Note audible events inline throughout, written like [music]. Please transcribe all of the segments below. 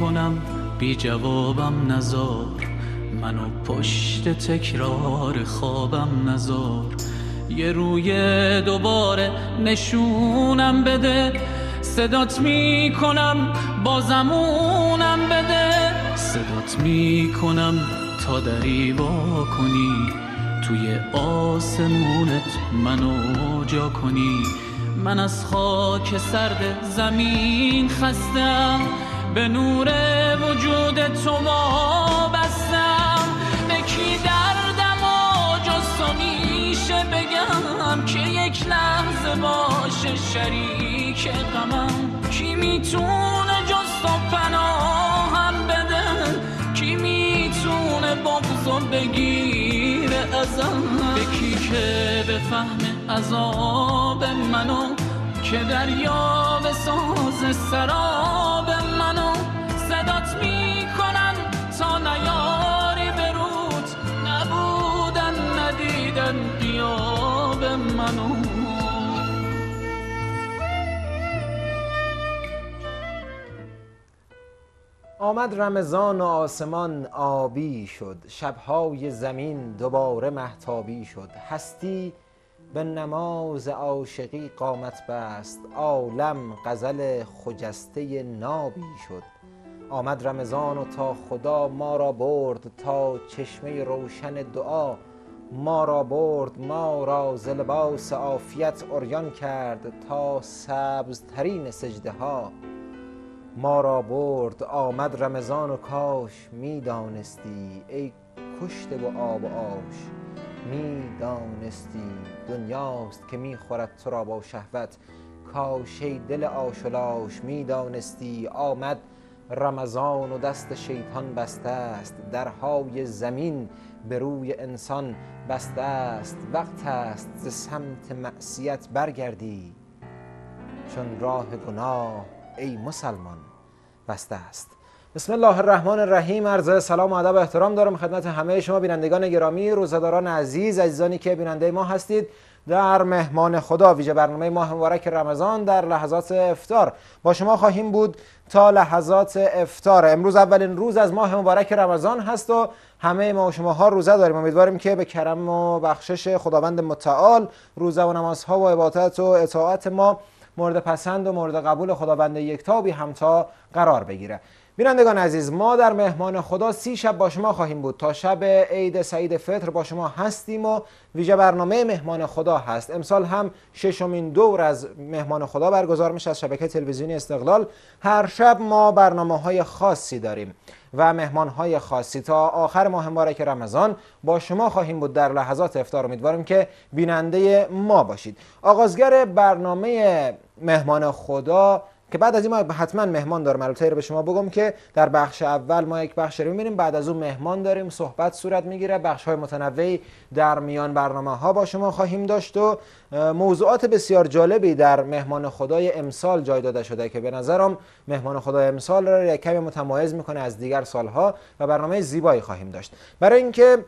کنم بی جوابم نزار منو پشت تکرار خوابم نزار یه روی دوباره نشونم بده صدات می کنم بازمونم بده صدات می کنم تا دری کنی توی آسمونت منو جا کنی من از خاک سرد زمین خستم به نور وجود تو ما بستم به کی دردم و جستو میشه بگم که یک لحظه باشه شریک قمم کی میتونه جستو و پناهم بده کی میتونه بغضو بگیره ازم به کی که بفهمه عذاب منو که دریا به ساز سراب آمد رمضان و آسمان آبی شد شبهای زمین دوباره محتابی شد هستی به نماز عاشقی قامت بست عالم غزل خجسته نابی شد آمد رمضان و تا خدا ما را برد تا چشمه روشن دعا ما را برد ما را زلباس لباس عافیت اوریان کرد تا سبزترین سجده ها ما را برد آمد رمضان و کاش میدانستی ای کشته و آب و آش میدانستی دنیاست که می تو را با شهوت کاش ای دل آشلاش می آمد رمضان و دست شیطان بسته است درهای زمین به روی انسان بسته است وقت است ز سمت معصیت برگردی چون راه گناه ای مسلمان بسته است بسم الله الرحمن الرحیم عرض سلام و ادب و احترام دارم خدمت همه شما بینندگان گرامی روزداران عزیز عزیزانی که بیننده ما هستید در مهمان خدا ویژه برنامه ماه مبارک رمضان در لحظات افتار با شما خواهیم بود تا لحظات افتار امروز اولین روز از ماه مبارک رمضان هست و همه ما و شماها روزه داریم امیدواریم که به کرم و بخشش خداوند متعال روزه و نمازها و عبادت و اطاعت ما مورد پسند و مورد قبول خداوند یکتابی همتا قرار بگیره بینندگان عزیز ما در مهمان خدا سی شب با شما خواهیم بود تا شب عید سعید فطر با شما هستیم و ویژه برنامه مهمان خدا هست امسال هم ششمین دور از مهمان خدا برگزار میشه از شبکه تلویزیونی استقلال هر شب ما برنامه های خاصی داریم و مهمان های خاصی تا آخر ماه مبارک رمضان با شما خواهیم بود در لحظات افتار امیدواریم که بیننده ما باشید آغازگر برنامه مهمان خدا که بعد از این ما حتما مهمان دارم البته به شما بگم که در بخش اول ما یک بخش رو میبینیم بعد از اون مهمان داریم صحبت صورت میگیره بخش های متنوعی در میان برنامه ها با شما خواهیم داشت و موضوعات بسیار جالبی در مهمان خدای امسال جای داده شده که به نظرم مهمان خدای امسال را کمی متمایز میکنه از دیگر سالها و برنامه زیبایی خواهیم داشت برای اینکه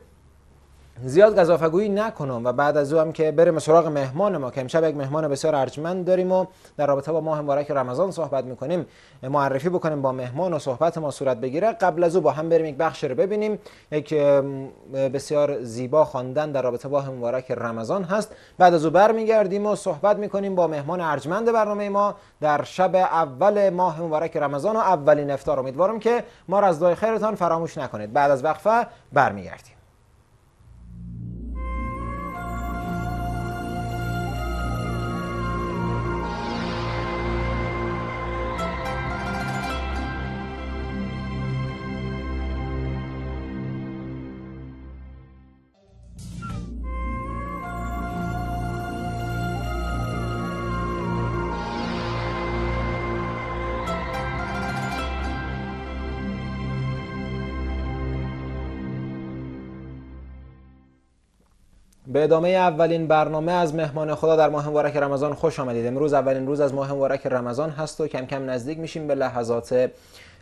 زیاد گذافگویی نکنم و بعد از او هم که بریم سراغ مهمان ما که امشب یک مهمان بسیار ارجمند داریم و در رابطه با ماه مبارک رمضان صحبت میکنیم معرفی بکنیم با مهمان و صحبت ما صورت بگیره قبل از او با هم بریم یک بخش رو ببینیم یک بسیار زیبا خواندن در رابطه با ماه مبارک رمضان هست بعد از او برمیگردیم و صحبت میکنیم با مهمان ارجمند برنامه ما در شب اول ماه مبارک رمضان و اولین افطار امیدوارم که ما را از دعای خیرتان فراموش نکنید بعد از وقفه برمیگردیم به ادامه اولین برنامه از مهمان خدا در ماه مبارک رمضان خوش آمدید امروز اولین روز از ماه مبارک رمضان هست و کم کم نزدیک میشیم به لحظات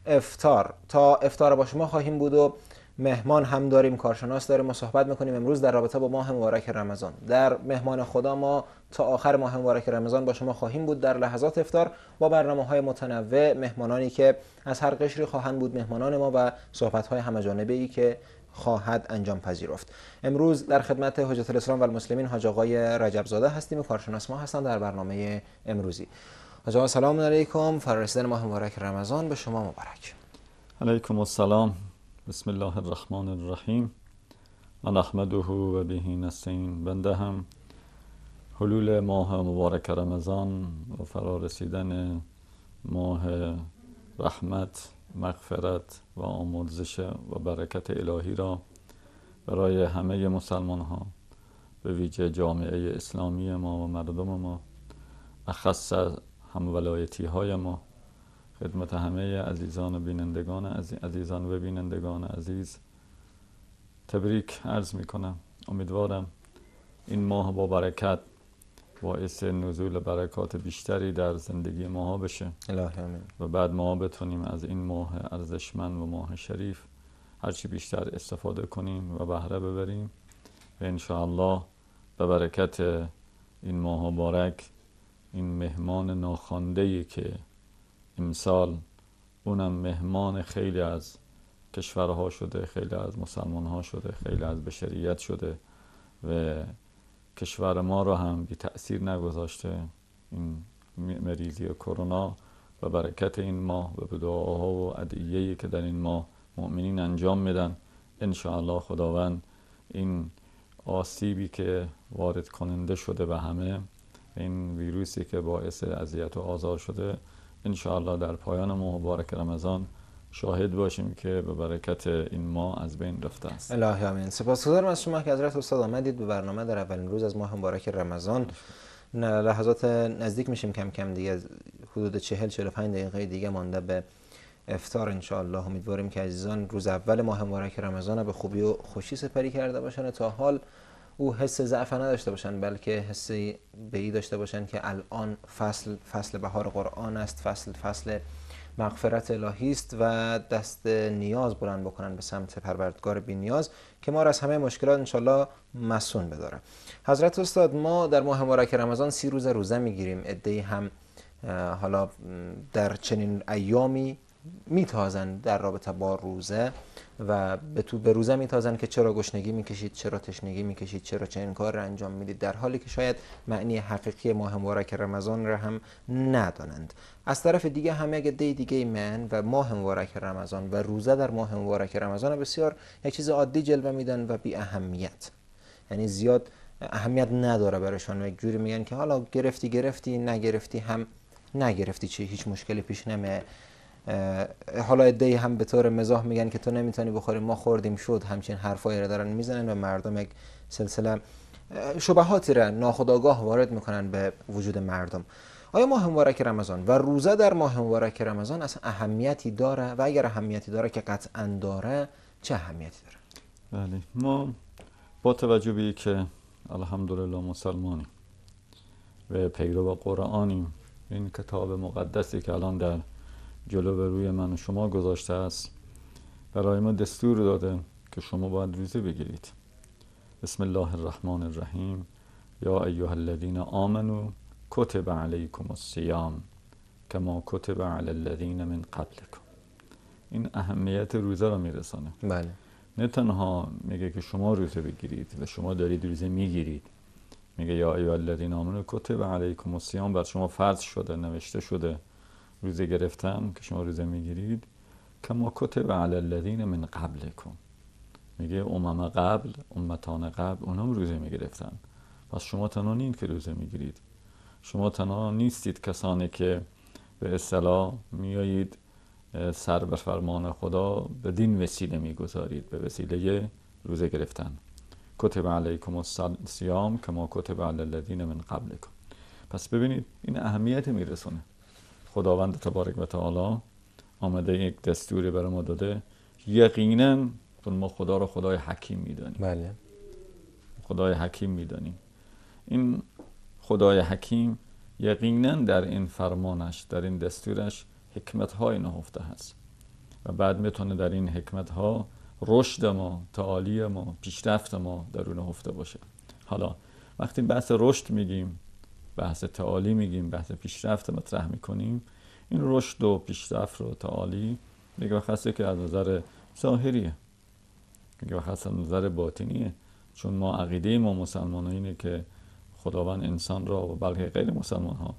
افتار تا افتار با شما خواهیم بود و مهمان هم داریم کارشناس داریم و صحبت میکنیم امروز در رابطه با ماه مبارک رمضان در مهمان خدا ما تا آخر ماه مبارک رمضان با شما خواهیم بود در لحظات افتار با برنامه های متنوع مهمانانی که از هر قشری خواهند بود مهمانان ما و صحبت های ای که خواهد انجام پذیرفت امروز در خدمت حجت الاسلام و المسلمین حاج آقای رجب زاده هستیم و کارشناس ما هستند در برنامه امروزی حاج آقا سلام علیکم فرارسیدن ماه مبارک رمضان به شما مبارک علیکم السلام بسم الله الرحمن الرحیم من احمده و بهی نستعین بنده هم حلول ماه مبارک رمضان و فرا ماه رحمت مغفرت و آمرزش و برکت الهی را برای همه مسلمان ها به ویژه جامعه اسلامی ما و مردم ما و هم ولایتی های ما خدمت همه عزیزان و بینندگان عزیزان و بینندگان عزیز تبریک عرض می کنم امیدوارم این ماه با برکت باعث نزول برکات بیشتری در زندگی ماها بشه امین. و بعد ما بتونیم از این ماه ارزشمند و ماه شریف هرچی بیشتر استفاده کنیم و بهره ببریم و انشاءالله به برکت این ماه مبارک این مهمان ناخوانده که امسال اونم مهمان خیلی از کشورها شده خیلی از مسلمانها شده خیلی از بشریت شده و کشور ما را هم بی تأثیر نگذاشته این مریضی کرونا و برکت این ماه و به دعاها و ادعیه‌ای که در این ماه مؤمنین انجام میدن انشاءالله خداوند این آسیبی که وارد کننده شده به همه این ویروسی که باعث اذیت و آزار شده انشاءالله در پایان ماه مبارک رمضان شاهد باشیم که به برکت این ما از بین رفته است الهی آمین سپاسگزارم از شما که حضرت استاد آمدید به برنامه در اولین روز از ماه مبارک رمضان لحظات نزدیک میشیم کم کم دیگه حدود 40 45 دقیقه دیگه مانده به افتار انشالله امیدواریم که عزیزان روز اول ماه مبارک رمضان به خوبی و خوشی سپری کرده باشن تا حال او حس ضعف نداشته باشن بلکه حس به داشته باشن که الان فصل فصل بهار قرآن است فصل فصل مغفرت الهی است و دست نیاز بلند بکنن به سمت پروردگار بی نیاز که ما را از همه مشکلات انشالله مسون بداره حضرت استاد ما در ماه مبارک رمضان سی روز روزه میگیریم ادهی هم حالا در چنین ایامی میتازن در رابطه با روزه و به تو به روزه میتازن که چرا گشنگی میکشید چرا تشنگی میکشید چرا چنین کار را انجام میدید در حالی که شاید معنی حقیقی ماه مبارک رمضان را هم ندانند از طرف دیگه هم یک دی دیگه من و ماه مبارک رمضان و روزه در ماه مبارک رمضان بسیار یک چیز عادی جلوه میدن و بی اهمیت یعنی زیاد اهمیت نداره برایشان و یک جوری میگن که حالا گرفتی گرفتی نگرفتی هم نگرفتی چه هیچ مشکلی پیش نمیاد حالا ای هم به طور مزاح میگن که تو نمیتونی بخوری ما خوردیم شد همچین حرفایی رو دارن میزنن و مردم یک سلسله شبهاتی را ناخداگاه وارد میکنن به وجود مردم آیا ماه مبارک رمضان و روزه در ماه مبارک رمضان اصلا اهمیتی داره و اگر اهمیتی داره که قطعا داره چه اهمیتی داره بله ما با توجه به که الحمدلله مسلمانی و پیرو قرآنیم این کتاب مقدسی که الان در جلو به روی من و شما گذاشته است برای ما دستور داده که شما باید روزه بگیرید بسم الله الرحمن الرحیم یا ایها الذین آمنو کتب علیکم الصیام کما کتب علی الذین من قبلکم این اهمیت روزه را میرسانه بله نه تنها میگه که شما روزه بگیرید و شما دارید روزه میگیرید میگه یا ایها الذین آمنو کتب علیکم الصیام بر شما فرض شده نوشته شده روزه گرفتن که شما روزه میگیرید کما کتب علی الذین من قبلکم میگه امم قبل امتان قبل هم روزه میگرفتن پس شما تنها نین که روزه میگیرید شما تنها نیستید کسانی که به اصطلاح میایید سر بر فرمان خدا به دین وسیله میگذارید به وسیله روزه گرفتن کتب علیکم الصیام کما کتب علی الذین من قبلکم پس ببینید این اهمیت میرسونه خداوند تبارک و تعالی آمده یک دستوری برای ما داده یقینا ما خدا رو خدای حکیم میدانیم بله خدای حکیم میدانیم این خدای حکیم یقینا در این فرمانش در این دستورش حکمت های نهفته هست و بعد میتونه در این حکمت ها رشد ما تعالی ما پیشرفت ما در اون نهفته باشه حالا وقتی بحث رشد میگیم بحث تعالی میگیم بحث پیشرفت مطرح میکنیم این رشد و پیشرفت رو تعالی دیگه و که از نظر دیگه و وقت از نظر باطنیه چون ما عقیده ما مسلمان اینه که خداوند انسان را و بلکه غیر مسلمان ها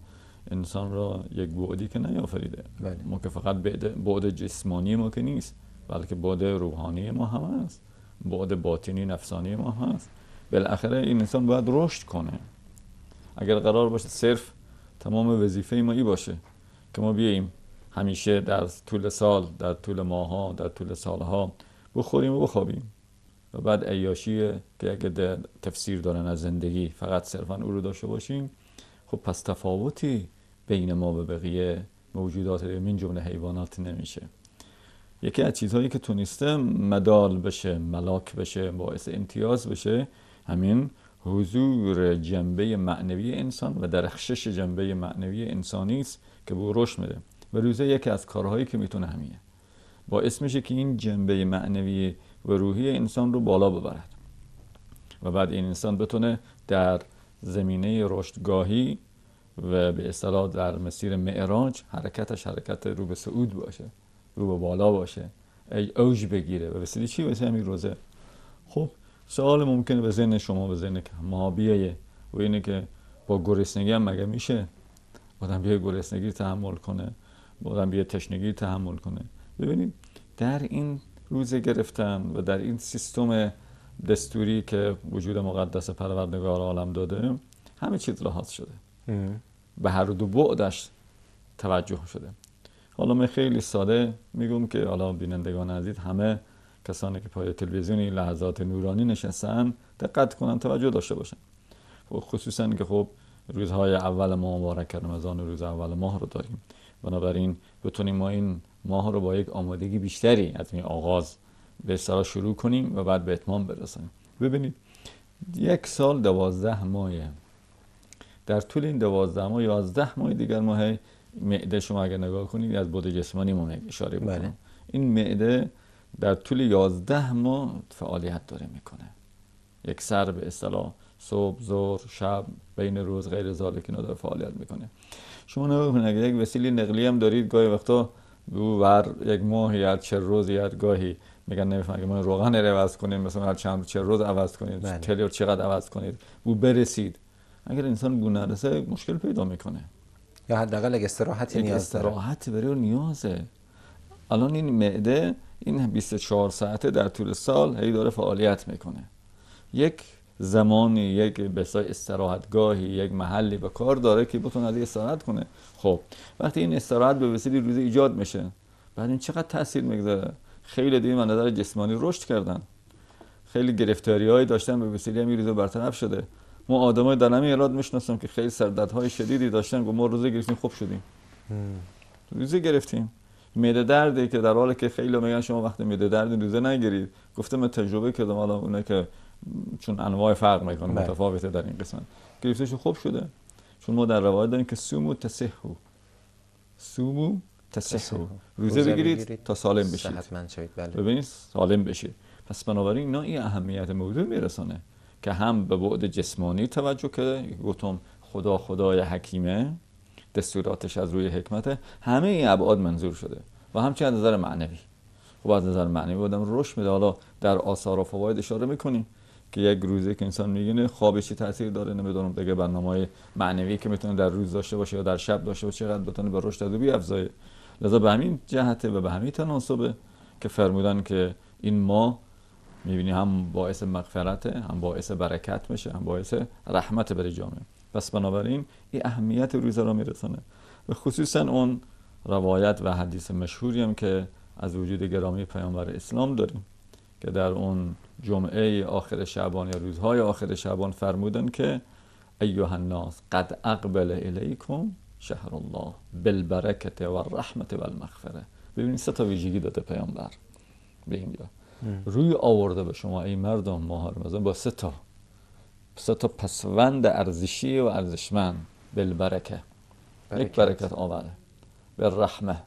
انسان را یک بعدی که نیافریده بله. ما که فقط بعد جسمانی ما که نیست بلکه بعد روحانی ما هم هست بعد باطنی نفسانی ما هست بالاخره این انسان باید رشد کنه اگر قرار باشه صرف تمام وظیفه ما ای باشه که ما بیاییم همیشه در طول سال در طول ماها در طول سالها بخوریم و بخوابیم و بعد ایاشی که اگه تفسیر دارن از زندگی فقط صرفا او رو داشته باشیم خب پس تفاوتی بین ما و بقیه موجودات این جمله حیوانات نمیشه یکی از چیزهایی که تونسته مدال بشه ملاک بشه باعث امتیاز بشه همین حضور جنبه معنوی انسان و درخشش جنبه معنوی انسانی است که به او رشد میده و روزه یکی از کارهایی که میتونه همینه با اسمش که این جنبه معنوی و روحی انسان رو بالا ببرد و بعد این انسان بتونه در زمینه رشدگاهی و به اصطلاح در مسیر معراج حرکتش حرکت رو به سعود باشه رو به بالا باشه اوج بگیره و رسیدی چی واسه همین روزه خب سوال ممکنه به ذهن شما به ذهن ما بیایه و اینه که با گرسنگی هم مگه میشه آدم بیای گرسنگی تحمل کنه آدم بیای تشنگی تحمل کنه ببینید در این روز گرفتن و در این سیستم دستوری که وجود مقدس پروردگار عالم داده همه چیز لحاظ شده به هر دو بعدش توجه شده حالا من خیلی ساده میگم که حالا بینندگان عزیز همه کسانی که پای تلویزیون این لحظات نورانی نشستن دقت کنن توجه داشته باشن خب، خصوصا که خب روزهای اول ماه مبارک رمضان روز اول ماه رو داریم بنابراین بتونیم ما این ماه رو با یک آمادگی بیشتری از این آغاز به سرا شروع کنیم و بعد به اتمام برسانیم ببینید یک سال دوازده ماه در طول این دوازده ماه یازده ماه دیگر ماه معده شما اگر نگاه کنید از بود جسمانی ما اشاره بکنم بله. این معده در طول یازده ماه فعالیت داره میکنه یک سر به اصطلاح صبح ظهر شب بین روز غیر زالکینا داره فعالیت میکنه شما نگاه اگر یک وسیله نقلی هم دارید گاهی وقتا او بر یک ماه یا چه روز یا گاهی میگن نمیفهم که ما روغن عوض کنیم مثلا هر چند چه روز عوض کنید بله. چقدر عوض کنید او برسید اگر انسان بو نرسه مشکل پیدا میکنه یا حداقل یک استراحتی نیاز استراحت برای نیازه الان این معده این 24 ساعته در طول سال هی داره فعالیت میکنه یک زمانی یک بسای استراحتگاهی یک محلی به کار داره که بتونه از استراحت کنه خب وقتی این استراحت به وسیله روزی ایجاد میشه بعد این چقدر تاثیر میگذاره خیلی دیگه من نظر جسمانی رشد کردن خیلی گرفتاری های داشتن به وسیله همین روزه برطرف شده ما آدمای در همین ایراد میشناسم که خیلی سردردهای شدیدی داشتن و ما روزه گرفتیم خوب شدیم روزه گرفتیم میده درده که در حالی که خیلی میگن شما وقتی میده درد روزه نگیرید گفتم تجربه کردم حالا اونه که چون انواع فرق میکنه بله. متفاوته در این قسمت گرفتش خوب شده چون ما در روایت داریم که سومو تسهو سومو تسهو روزه بگیرید تا سالم بشید بله. ببینید سالم بشید پس بنابراین اینا این اهمیت موضوع میرسانه که هم به بعد جسمانی توجه کرده گفتم خدا خدای حکیمه دستوراتش از روی حکمت همه این ابعاد منظور شده و همچنین از نظر معنوی خب از نظر معنوی بودم روش میده حالا در آثار و فواید اشاره میکنیم که یک روزه که انسان میگینه خوابش تاثیر داره نمیدونم دیگه برنامه معنوی که میتونه در روز داشته باشه یا در شب داشته باشه چقدر بتونه به رشد ادبی افزای لذا به همین جهته و به همین تناسبه که فرمودن که این ما میبینی هم باعث مغفرت هم باعث برکت میشه هم باعث رحمت برای جامعه پس بنابراین این اهمیت روزه را میرسانه و خصوصا اون روایت و حدیث مشهوری هم که از وجود گرامی پیامبر اسلام داریم که در اون جمعه آخر شعبان یا روزهای آخر شعبان فرمودن که ایوه الناس قد اقبل الیکم شهر الله بالبرکت و رحمت و المغفره ببینید سه تا ویژگی داده پیامبر به اینجا روی آورده به شما ای مردم ماه با سه تا سه تا پسوند ارزشی و ارزشمند بالبرکه یک برکت آورده بالرحمه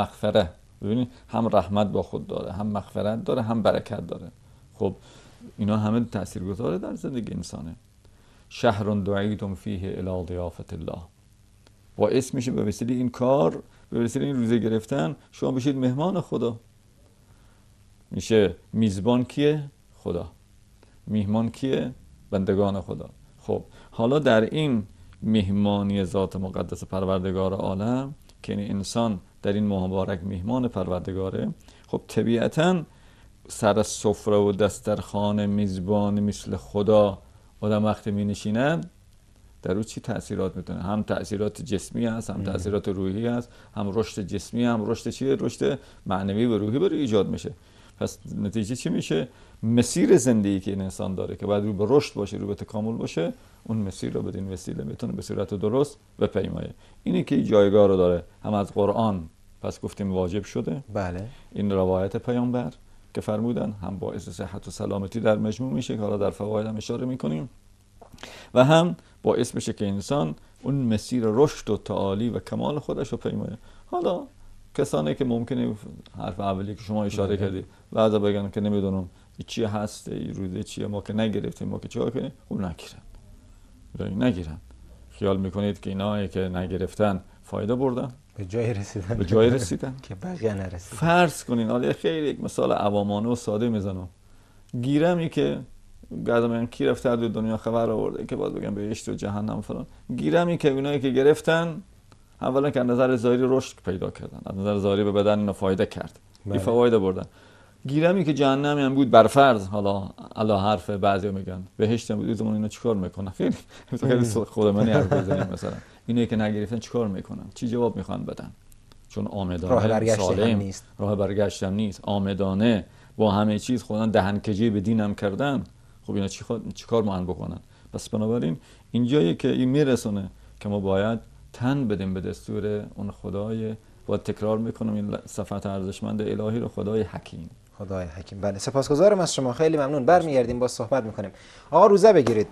مغفره ببینید هم رحمت با خود داره هم مغفرت داره هم برکت داره خب اینا همه گذاره در زندگی انسانه شهر دعیتم فیه الی ضیافت الله باعث میشه به وسیله این کار به وسیله این روزه گرفتن شما بشید مهمان خدا میشه میزبان کیه خدا میهمان کیه بندگان خدا خب حالا در این مهمانی ذات مقدس پروردگار عالم که این یعنی انسان در این مبارک مهمان پروردگاره خب طبیعتا سر سفره و دسترخان میزبان مثل خدا آدم وقتی می نشینه در او چی تاثیرات میتونه هم تاثیرات جسمی هست هم تاثیرات روحی هست هم رشد جسمی هم رشد چیه رشد معنوی و روحی برای ایجاد میشه پس نتیجه چی میشه مسیر زندگی که این انسان داره که باید رو به رشد باشه رو به تکامل باشه اون مسیر رو بدین وسیله میتونه به صورت درست پیمایه اینی که جایگاه رو داره هم از قرآن پس گفتیم واجب شده بله این روایت پیامبر که فرمودن هم باعث صحت و سلامتی در مجموع میشه که حالا در فواید هم اشاره میکنیم و هم با میشه که انسان اون مسیر رشد و تعالی و کمال خودش رو پیمایه حالا کسانی که ممکنه حرف اولی که شما اشاره بله. کردید بعضا بگن که نمیدونم چی هست ای چیه ما که نگرفتیم ما که چیکار کنیم او نگیرن نگیرن خیال میکنید که اینایی که نگرفتن فایده بردن به جای رسیدن به جای رسیدن [laughs] که بقیه نرسیدن فرض کنین حالا خیلی یک مثال عوامانه و ساده میزنم گیرمی که گردم کی رفته در دنیا خبر آورده که باید بگم بهشت و جهنم فلان گیرمی که اونایی که گرفتن اولا که از نظر ظاهری رشد پیدا کردن از نظر ظاهری به بدن اینا فایده کرد این بله. فایده بردن گیرمی که جهنمی هم بود برفرض حالا الا حرف بعضیا میگن بهشت هم بود زمان اینا چیکار میکنن خیلی خیلی خود من حرف بزنیم مثلا اینو که نگرفتن چیکار میکنن چی جواب میخوان بدن چون آمدانه راه برگشت سالم نیست راه برگشت نیست آمدانه با همه چیز خودن دهنکجی به دینم کردن خب اینا چی چیکار مهن بکنن پس بنابراین اینجایی که این میرسونه که ما باید تن بدیم به دستور اون خدای و تکرار میکنم این صفت ارزشمند الهی رو خدای حکیم خدای حکیم بله سپاسگزارم از شما خیلی ممنون برمیگردیم با صحبت میکنیم آقا روزه بگیرید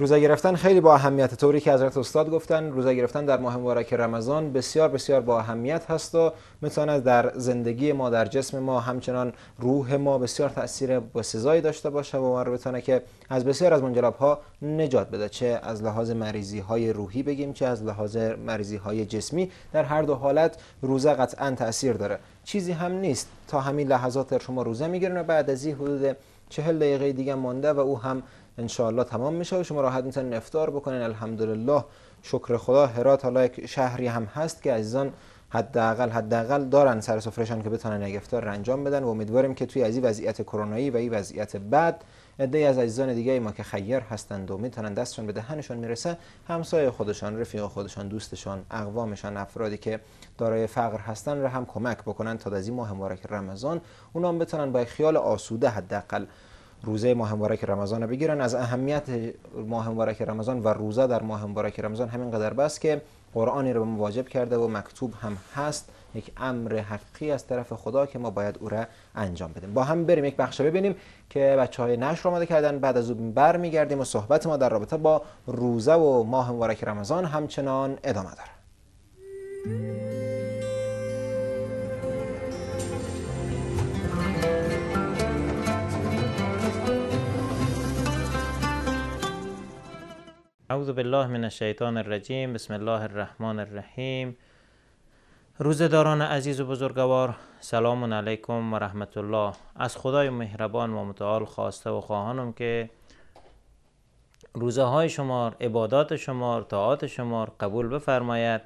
روزه گرفتن خیلی با اهمیت طوری که حضرت استاد گفتن روزه گرفتن در ماه مبارک رمضان بسیار بسیار با اهمیت هست و میتواند در زندگی ما در جسم ما همچنان روح ما بسیار تاثیر سزایی داشته باشه و ما رو بتونه که از بسیار از منجلاب ها نجات بده چه از لحاظ مریضی های روحی بگیم چه از لحاظ مریضی های جسمی در هر دو حالت روزه قطعا تاثیر داره چیزی هم نیست تا همین لحظات شما روزه میگیرن و بعد از این حدود چهل دقیقه دیگه مانده و او هم انشاءالله تمام میشه و شما راحت میتونین افتار بکنین الحمدلله شکر خدا هرات حالا یک شهری هم هست که عزیزان حداقل حداقل دارن سر سفرهشان که بتونن یک افتار را انجام بدن و امیدواریم که توی از این وضعیت کرونایی و این وضعیت بعد عده‌ای از عزیزان دیگه ما که خیر هستند و میتونن دستشون به دهنشون میرسه همسایه خودشان رفیق خودشان دوستشان اقوامشان افرادی که دارای فقر هستن را هم کمک بکنن تا از این ماه مبارک رمضان اونام بتونن با خیال آسوده حداقل روزه ماه مبارک رمضان بگیرن از اهمیت ماه مبارک رمضان و روزه در ماه مبارک رمضان همینقدر بس که قرآنی رو به واجب کرده و مکتوب هم هست یک امر حقیقی از طرف خدا که ما باید او را انجام بدیم با هم بریم یک بخش ببینیم که بچه های نشر آماده کردن بعد از اون میگردیم و صحبت ما در رابطه با روزه و ماه مبارک رمضان همچنان ادامه داره اعوذ بالله من الشیطان الرجیم بسم الله الرحمن الرحیم روزداران عزیز و بزرگوار سلام علیکم و رحمت الله از خدای مهربان و متعال خواسته و خواهانم که روزه های شما عبادات شما طاعات شما قبول بفرماید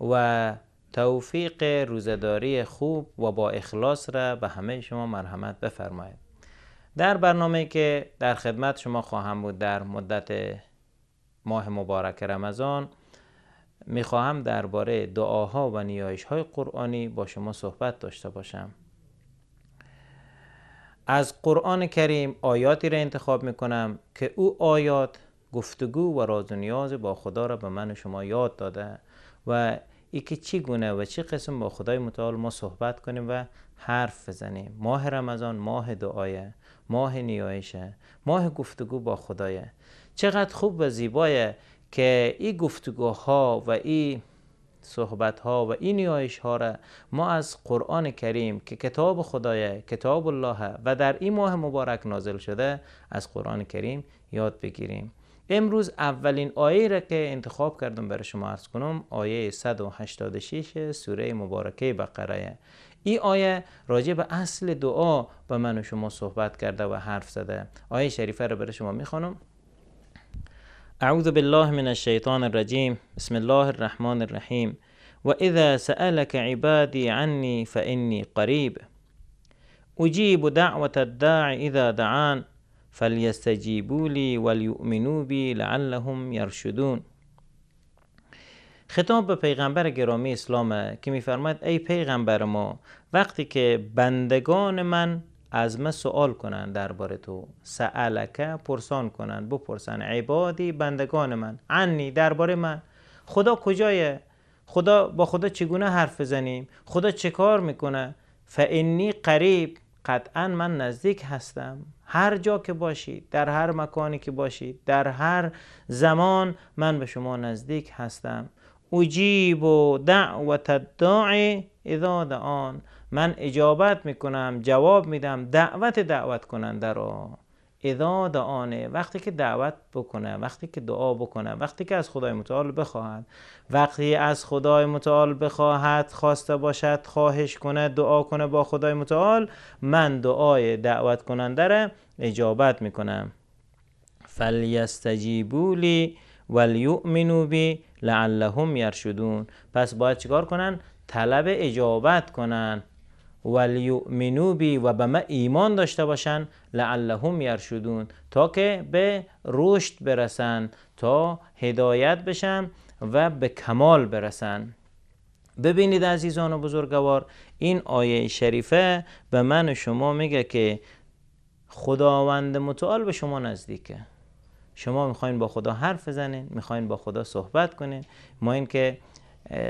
و توفیق روزداری خوب و با اخلاص را به همه شما مرحمت بفرماید در برنامه که در خدمت شما خواهم بود در مدت ماه مبارک رمضان میخواهم درباره دعاها و نیایش های قرآنی با شما صحبت داشته باشم از قرآن کریم آیاتی را انتخاب میکنم که او آیات گفتگو و راز و نیاز با خدا را به من و شما یاد داده و ای که چی گونه و چی قسم با خدای متعال ما صحبت کنیم و حرف بزنیم ماه رمضان ماه دعایه ماه نیایشه ماه گفتگو با خدایه چقدر خوب و زیبایه که این گفتگوها و این صحبت ها و این نیایش ها را ما از قرآن کریم که کتاب خدای کتاب الله و در این ماه مبارک نازل شده از قرآن کریم یاد بگیریم امروز اولین آیه را که انتخاب کردم برای شما عرض کنم آیه 186 سوره مبارکه بقره این آیه راجع به اصل دعا به من و شما صحبت کرده و حرف زده آیه شریفه را برای شما میخوانم أعوذ بالله من الشيطان الرجيم بسم الله الرحمن الرحيم وإذا سألك عبادي عني فإني قريب أجيب دعوة الداع إذا دعان فليستجيبوا لي وليؤمنوا بي لعلهم يرشدون خطاب به پیغمبر گرامی اسلام که میفرماید ای پیغمبر ما وقتی که بندگان من از ما سوال کنند درباره تو سالکه پرسان کنند بپرسن عبادی بندگان من عنی درباره من خدا کجایه خدا با خدا چگونه حرف بزنیم خدا چه کار میکنه فانی قریب قطعا من نزدیک هستم هر جا که باشید در هر مکانی که باشید در هر زمان من به شما نزدیک هستم اجیب و دعوت داعی اذا دعان من اجابت میکنم جواب میدم دعوت دعوت کننده را اذا دعانه وقتی که دعوت بکنه وقتی که دعا بکنه وقتی که از خدای متعال بخواهد وقتی از خدای متعال بخواهد خواسته باشد خواهش کنه دعا کنه با خدای متعال من دعای دعوت کننده را اجابت میکنم فلیستجیبولی لی بی لعلهم یرشدون پس باید چیکار کنن طلب اجابت کنن ولیؤمنو بی و به من ایمان داشته باشند لعلهم یرشدون تا که به رشد برسن تا هدایت بشن و به کمال برسن ببینید عزیزان و بزرگوار این آیه شریفه به من و شما میگه که خداوند متعال به شما نزدیکه شما میخواین با خدا حرف بزنین میخواین با خدا صحبت کنین ما که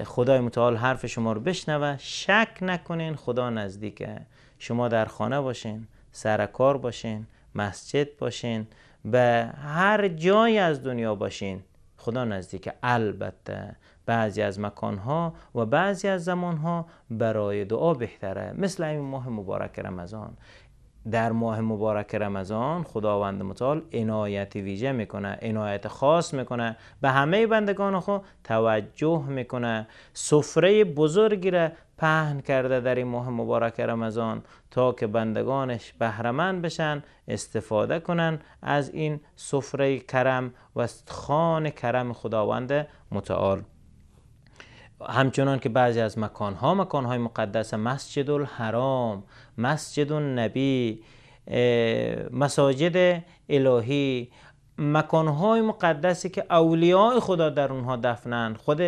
خدای متعال حرف شما رو بشنوه شک نکنین خدا نزدیکه شما در خانه باشین سرکار باشین مسجد باشین به هر جایی از دنیا باشین خدا نزدیکه البته بعضی از مکانها و بعضی از زمانها برای دعا بهتره مثل این ماه مبارک رمضان در ماه مبارک رمضان خداوند متعال عنایت ویژه میکنه عنایت خاص میکنه به همه بندگان خود توجه میکنه سفره بزرگی را پهن کرده در این ماه مبارک رمضان تا که بندگانش بهرمند بشن استفاده کنن از این سفره کرم و خان کرم خداوند متعال همچنان که بعضی از مکانها مکانهای مقدس مسجد الحرام مسجد النبی مساجد الهی مکانهای مقدسی که اولیاء خدا در اونها دفنند خود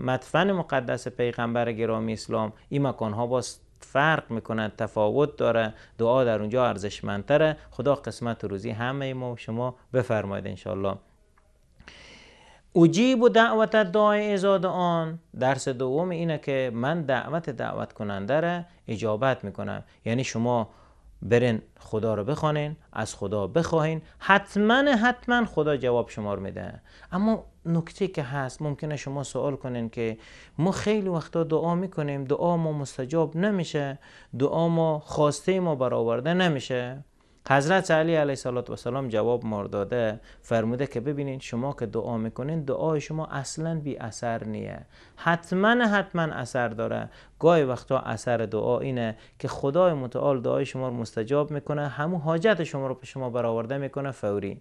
مدفن مقدس پیغمبر گرامی اسلام این مکانها با فرق میکنند تفاوت داره دعا در اونجا ارزشمندتره خدا قسمت روزی همه ما و شما بفرمایید انشالله اجیب و دعوت دعای ازاد آن درس دوم اینه که من دعوت دعوت کننده را اجابت میکنم یعنی شما برین خدا رو بخوانین از خدا بخواهین حتما حتما خدا جواب شما رو میده اما نکته که هست ممکنه شما سوال کنین که ما خیلی وقتا دعا میکنیم دعا ما مستجاب نمیشه دعا ما خواسته ما برآورده نمیشه حضرت علی علیه صلات و سلام جواب مار داده فرموده که ببینید شما که دعا میکنین دعای شما اصلا بی اثر نیه حتما حتما اثر داره گاهی وقتا اثر دعا اینه که خدای متعال دعای شما رو مستجاب میکنه همون حاجت شما رو به شما برآورده میکنه فوری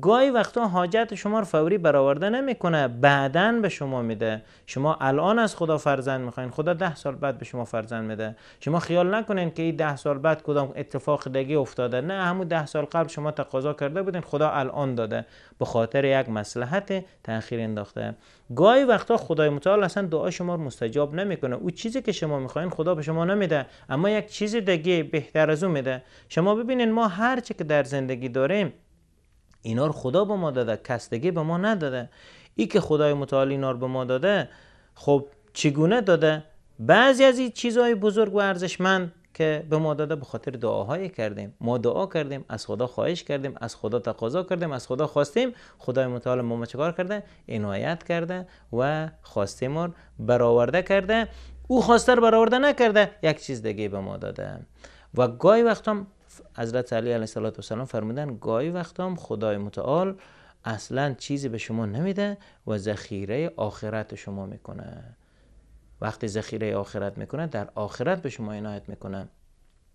گاهی وقتا حاجت شما رو فوری برآورده نمیکنه بعدا به شما میده شما الان از خدا فرزند میخواین خدا ده سال بعد به شما فرزند میده شما خیال نکنین که این ده سال بعد کدام اتفاق دگی افتاده نه همون ده سال قبل شما تقاضا کرده بودین خدا الان داده به خاطر یک مسلحت تاخیر انداخته گاهی وقتا خدای متعال اصلا دعا شما رو مستجاب نمیکنه او چیزی که شما میخواین خدا به شما نمیده اما یک چیز دگی بهتر از او میده شما ببینین ما هر که در زندگی داریم اینا رو خدا به ما داده کستگی به ما نداده ای که خدای متعال اینا رو به ما داده خب چگونه داده بعضی از این چیزهای بزرگ و ارزشمند که به ما داده به خاطر دعاهایی کردیم ما دعا کردیم از خدا خواهش کردیم از خدا تقاضا کردیم از خدا خواستیم خدای متعال ما چکار کرده عنایت کرده و خواسته ما برآورده کرده او خواسته رو برآورده نکرده یک چیز دیگه به ما داده و گاهی حضرت علی علیه السلام فرمودن گاهی وقت هم خدای متعال اصلا چیزی به شما نمیده و ذخیره آخرت شما میکنه وقتی ذخیره آخرت میکنه در آخرت به شما عنایت میکنه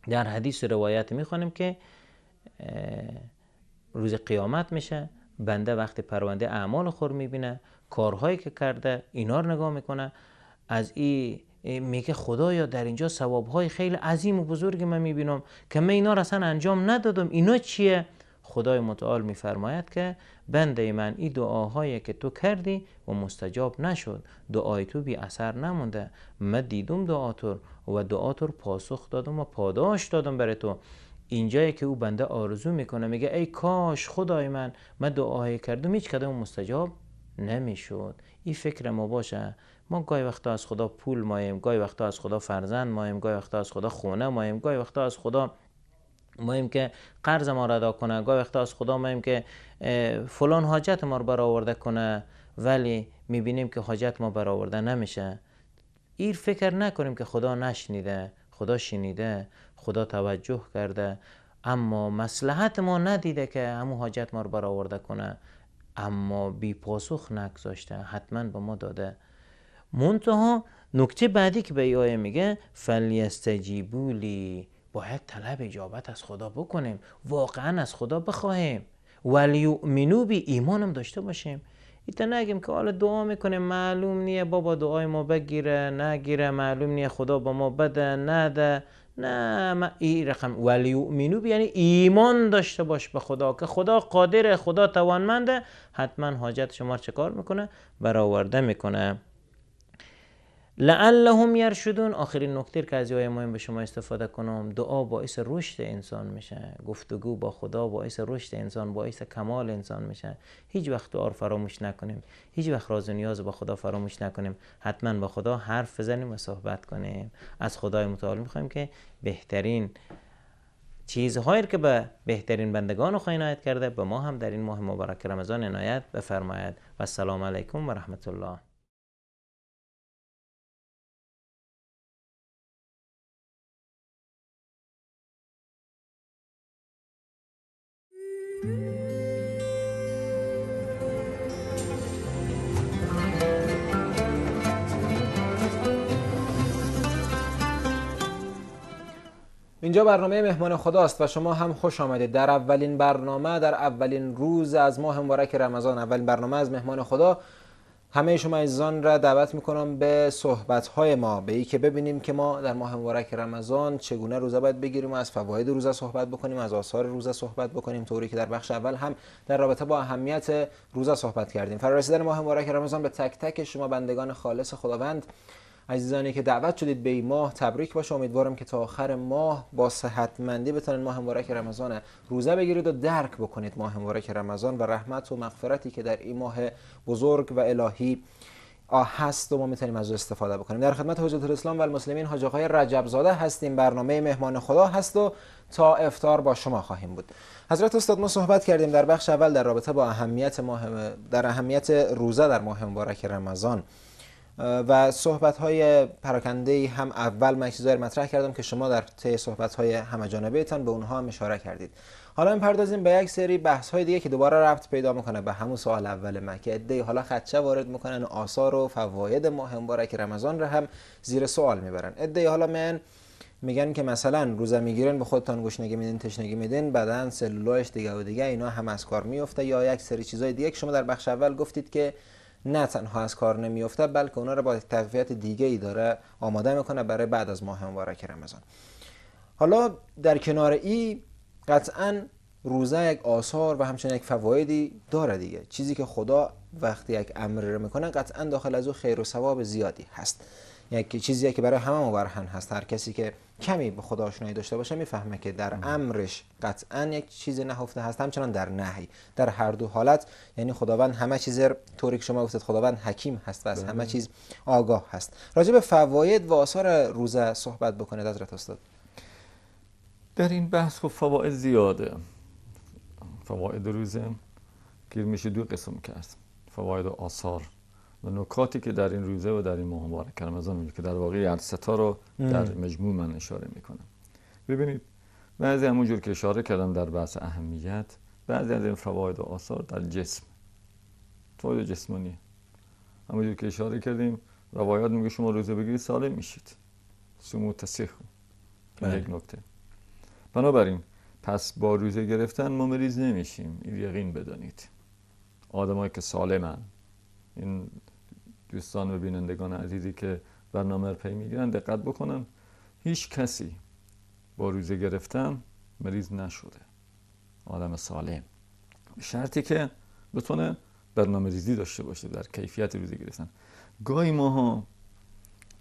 در حدیث روایت میخوانیم که روز قیامت میشه بنده وقتی پرونده اعمال خور میبینه کارهایی که کرده اینار نگاه میکنه از این میگه خدایا در اینجا های خیلی عظیم و بزرگی من میبینم که من اینا را اصلا انجام ندادم اینا چیه خدای متعال میفرماید که بنده من این دعاهایی که تو کردی و مستجاب نشد دعای تو بی اثر نمونده من دیدم دعاتور و دعاتور پاسخ دادم و پاداش دادم برای تو اینجایی که او بنده آرزو میکنه میگه ای کاش خدای من من دعاهایی کردم هیچ کدوم مستجاب نمیشد این فکر ما باشه ما گاهی وقتا از خدا پول مایم گاهی وقتا از خدا فرزند مایم گاهی وقتا از خدا خونه مایم گاهی وقتا از خدا مایم که قرض ما را ادا کنه گاهی وقتا از خدا مایم که فلان حاجت ما رو برآورده کنه ولی میبینیم که حاجت ما برآورده نمیشه ایر فکر نکنیم که خدا نشنیده خدا شنیده خدا توجه کرده اما مسلحت ما ندیده که همون حاجت ما رو برآورده کنه اما بی پاسخ نگذاشته حتما به ما داده منتها نکته بعدی که به ای آیه میگه فلیستجیبولی باید طلب اجابت از خدا بکنیم واقعا از خدا بخواهیم ولیؤمنو بی ایمانم داشته باشیم ایتا نگیم که حالا دعا میکنه معلوم نیه بابا دعای ما بگیره نگیره معلوم نیه خدا با ما بده نده نه ما این رقم ولی یعنی ایمان داشته باش به خدا که خدا قادر خدا توانمنده حتما حاجت شما چه کار میکنه برآورده میکنه لعلهم یرشدون آخرین نکته که از یه مهم به شما استفاده کنم دعا باعث رشد انسان میشه گفتگو با خدا باعث رشد انسان باعث کمال انسان میشه هیچ وقت دعا فراموش نکنیم هیچ وقت راز و نیاز با خدا فراموش نکنیم حتما با خدا حرف بزنیم و صحبت کنیم از خدای متعال میخوایم که بهترین چیزهایی که به بهترین بندگان خو عنایت کرده به ما هم در این ماه مبارک رمضان عنایت بفرماید و سلام علیکم و رحمت الله اینجا برنامه مهمان خداست و شما هم خوش آمدید در اولین برنامه در اولین روز از ماه مبارک رمضان اولین برنامه از مهمان خدا همه شما عزیزان را دعوت میکنم به صحبت های ما به ای که ببینیم که ما در ماه مبارک رمضان چگونه روزه باید بگیریم و از فواید روزه صحبت بکنیم از آثار روزه صحبت بکنیم طوری که در بخش اول هم در رابطه با اهمیت روزه صحبت کردیم فرارسیدن ماه مبارک رمضان به تک تک شما بندگان خالص خداوند عزیزانی که دعوت شدید به این ماه تبریک باشه امیدوارم که تا آخر ماه با صحتمندی بتونید ماه مبارک رمضان روزه بگیرید و درک بکنید ماه مبارک رمضان و رحمت و مغفرتی که در این ماه بزرگ و الهی هست و ما میتونیم از استفاده بکنیم در خدمت حجت الاسلام و المسلمین حاج رجب زاده هستیم برنامه مهمان خدا هست و تا افتار با شما خواهیم بود حضرت استاد ما صحبت کردیم در بخش اول در رابطه با اهمیت ماه در اهمیت روزه در ماه مبارک رمضان و صحبت های پراکنده هم اول من مطرح کردم که شما در طی صحبت های همه جانبه تان به اونها هم اشاره کردید حالا این پردازیم به یک سری بحث های دیگه که دوباره رفت پیدا میکنه به همون سوال اول مکه که حالا خدچه وارد میکنن آثار و فواید ماه که رمضان را هم زیر سوال میبرن ادهی حالا من میگن که مثلا روزه میگیرن به خودتان گشنگی میدین تشنگی میدین بدن سلولایش دیگه و دیگه اینا هم از کار میفته یا یک سری چیزای دیگه شما در بخش اول گفتید که نه تنها از کار نمیفته بلکه اونا رو با تقویت دیگه ای داره آماده میکنه برای بعد از ماه مبارک رمضان حالا در کنار ای قطعا روزه یک آثار و همچنین یک فوایدی داره دیگه چیزی که خدا وقتی یک امر میکنه قطعا داخل از او خیر و ثواب زیادی هست یک چیزیه که برای همه مبرهن هست هر کسی که کمی به خدا آشنایی داشته باشه میفهمه که در امرش قطعا یک چیز نهفته هست همچنان در نهی در هر دو حالت یعنی خداوند همه چیز طوری که شما گفتید خداوند حکیم هست و از بله. همه چیز آگاه هست راجع به فواید و آثار روزه صحبت بکنید حضرت استاد در این بحث خب فواید زیاده فواید روزه گیر میشه دو قسم کرد فواید و آثار و نکاتی که در این روزه و در این ماه مبارک رمضان که در واقع ارستا رو در مجموع من اشاره میکنم ببینید بعضی همونجور که اشاره کردم در بحث اهمیت بعضی از این فواید و آثار در جسم فواید جسمانی همونجور که اشاره کردیم روایات میگه شما روزه بگیرید سالم میشید سمو تسیخ بله. یک نکته بنابراین پس با روزه گرفتن ما مریض نمیشیم این یقین بدانید آدمایی که سالمن این دوستان و بینندگان عزیزی که برنامه رو پی میگیرن دقت بکنن هیچ کسی با روزه گرفتن مریض نشده آدم سالم شرطی که بتونه برنامه ریزی داشته باشه در کیفیت روزه گرفتن گاهی ماها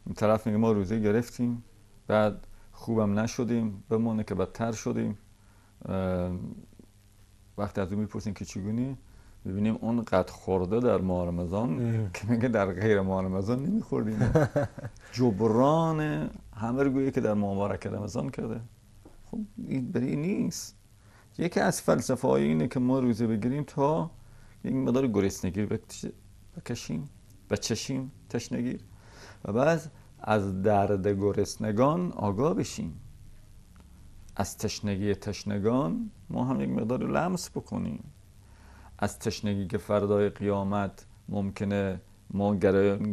این طرف میگه ما روزه گرفتیم بعد خوبم نشدیم بمانه که بدتر شدیم وقتی از اون میپرسیم که چگونی ببینیم اون قد خورده در ماه رمضان که میگه در غیر ماه رمضان نمیخوردیم [laughs] جبران همه رو گویه که در ماه مبارک رمضان کرده خب این برای نیست یکی از فلسفه های اینه که ما روزه بگیریم تا یک مدار گرسنگی بکشیم بچشیم تشنگیر و بعد از درد گرسنگان آگاه بشیم از تشنگی تشنگان ما هم یک مقدار لمس بکنیم از تشنگی که فردای قیامت ممکنه ما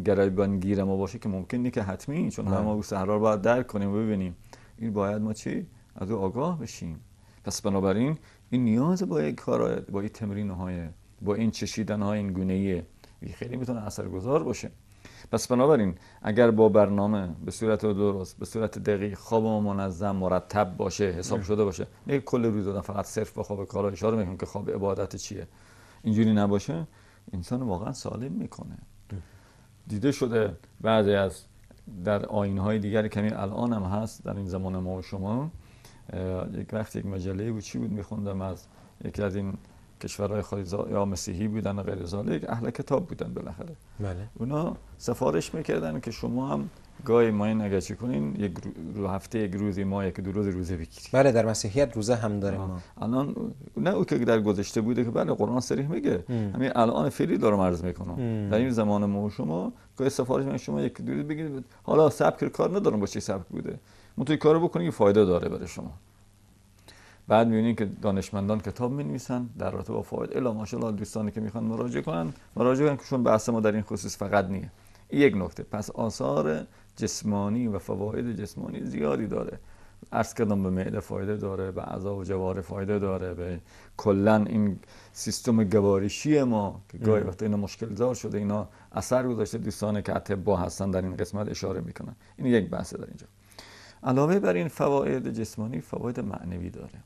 گریبانگیر ما باشه که ممکن که حتمی چون هم. ما صحرا رو باید درک کنیم و ببینیم این باید ما چی از او آگاه بشیم پس بنابراین این نیاز با یک کار با این تمرین های با این چشیدن های این گونه ای خیلی میتونه گذار باشه پس بنابراین اگر با برنامه به صورت درست به صورت دقیق خواب ما منظم مرتب باشه حساب شده باشه نه کل روز فقط صرف به خواب کارا اشاره که خواب عبادت چیه اینجوری نباشه انسان واقعا سالم میکنه دیده شده بعضی از در آین های دیگر کمی الان هم هست در این زمان ما و شما یک وقت یک مجله بود چی بود میخوندم از یکی از این کشورهای خارج یا مسیحی بودن و غیر اهل کتاب بودن بالاخره بله. اونا سفارش میکردن که شما هم گاهی ما اگر چی کنین یک رو هفته یک روزی ما یک دو روز روزه بگیریم بله در مسیحیت روزه هم داریم ما الان نه او که در گذشته بوده که بله قرآن سریح میگه همین الان فعلی دارم عرض میکنم در این زمان ما شما گاهی سفارش من شما یک دو روز بگیرید حالا سبک کار ندارم با چی سبک بوده توی کار بکنی که فایده داره برای شما بعد میبینین که دانشمندان کتاب مینویسن در رابطه با فواید الا ماشاءالله دوستانی که میخوان مراجعه کنن مراجعه کنن که چون بحث ما در این خصوص فقط نیه یک نکته پس آثار جسمانی و فواید جسمانی زیادی داره ارز کردم به معده فایده داره به اعضا و جوار فایده داره به کلا این سیستم گوارشی ما که گاهی وقتا اینا مشکل زار شده اینا اثر گذاشته دوستان که اطبا هستن در این قسمت اشاره میکنن این یک بحثه در اینجا علاوه بر این فواید جسمانی فواید معنوی داره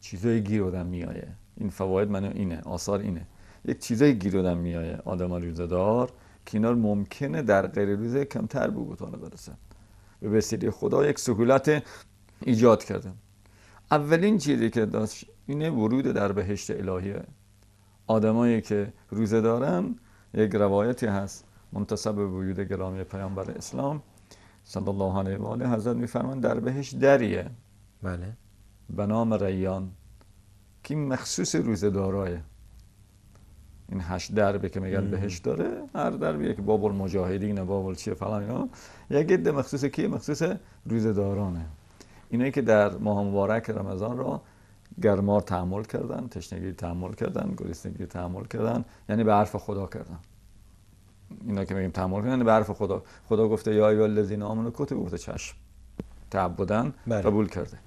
چیزای گیر آدم میایه این فواید من اینه آثار اینه یک چیزای گیر آدم میایه آدم روزدار که اینا ممکنه در غیر روزه کمتر به بوتان برسن به بسیاری خدا یک سهولت ایجاد کرده اولین چیزی که داشت اینه ورود در بهشت الهیه آدمایی که روزه دارن یک روایتی هست منتصب به وجود گرامی پیامبر اسلام صلی الله علیه و آله حضرت میفرمان در بهش دریه بله به نام ریان که مخصوص روزه دارایه این هشت دربه که میگن بهش داره هر دربه یک باب المجاهدین باب چیه فلان اینا یک عده مخصوص کی مخصوص دارانه. اینایی که در ماه مبارک رمضان را گرما تحمل کردن تشنگی تحمل کردن گرسنگی تحمل کردن یعنی به حرف خدا کردن اینا که میگیم تحمل کردن یعنی به حرف خدا خدا گفته یا ایوال الذین آمنو کتب گفته چشم تعبدن بله. قبول کرده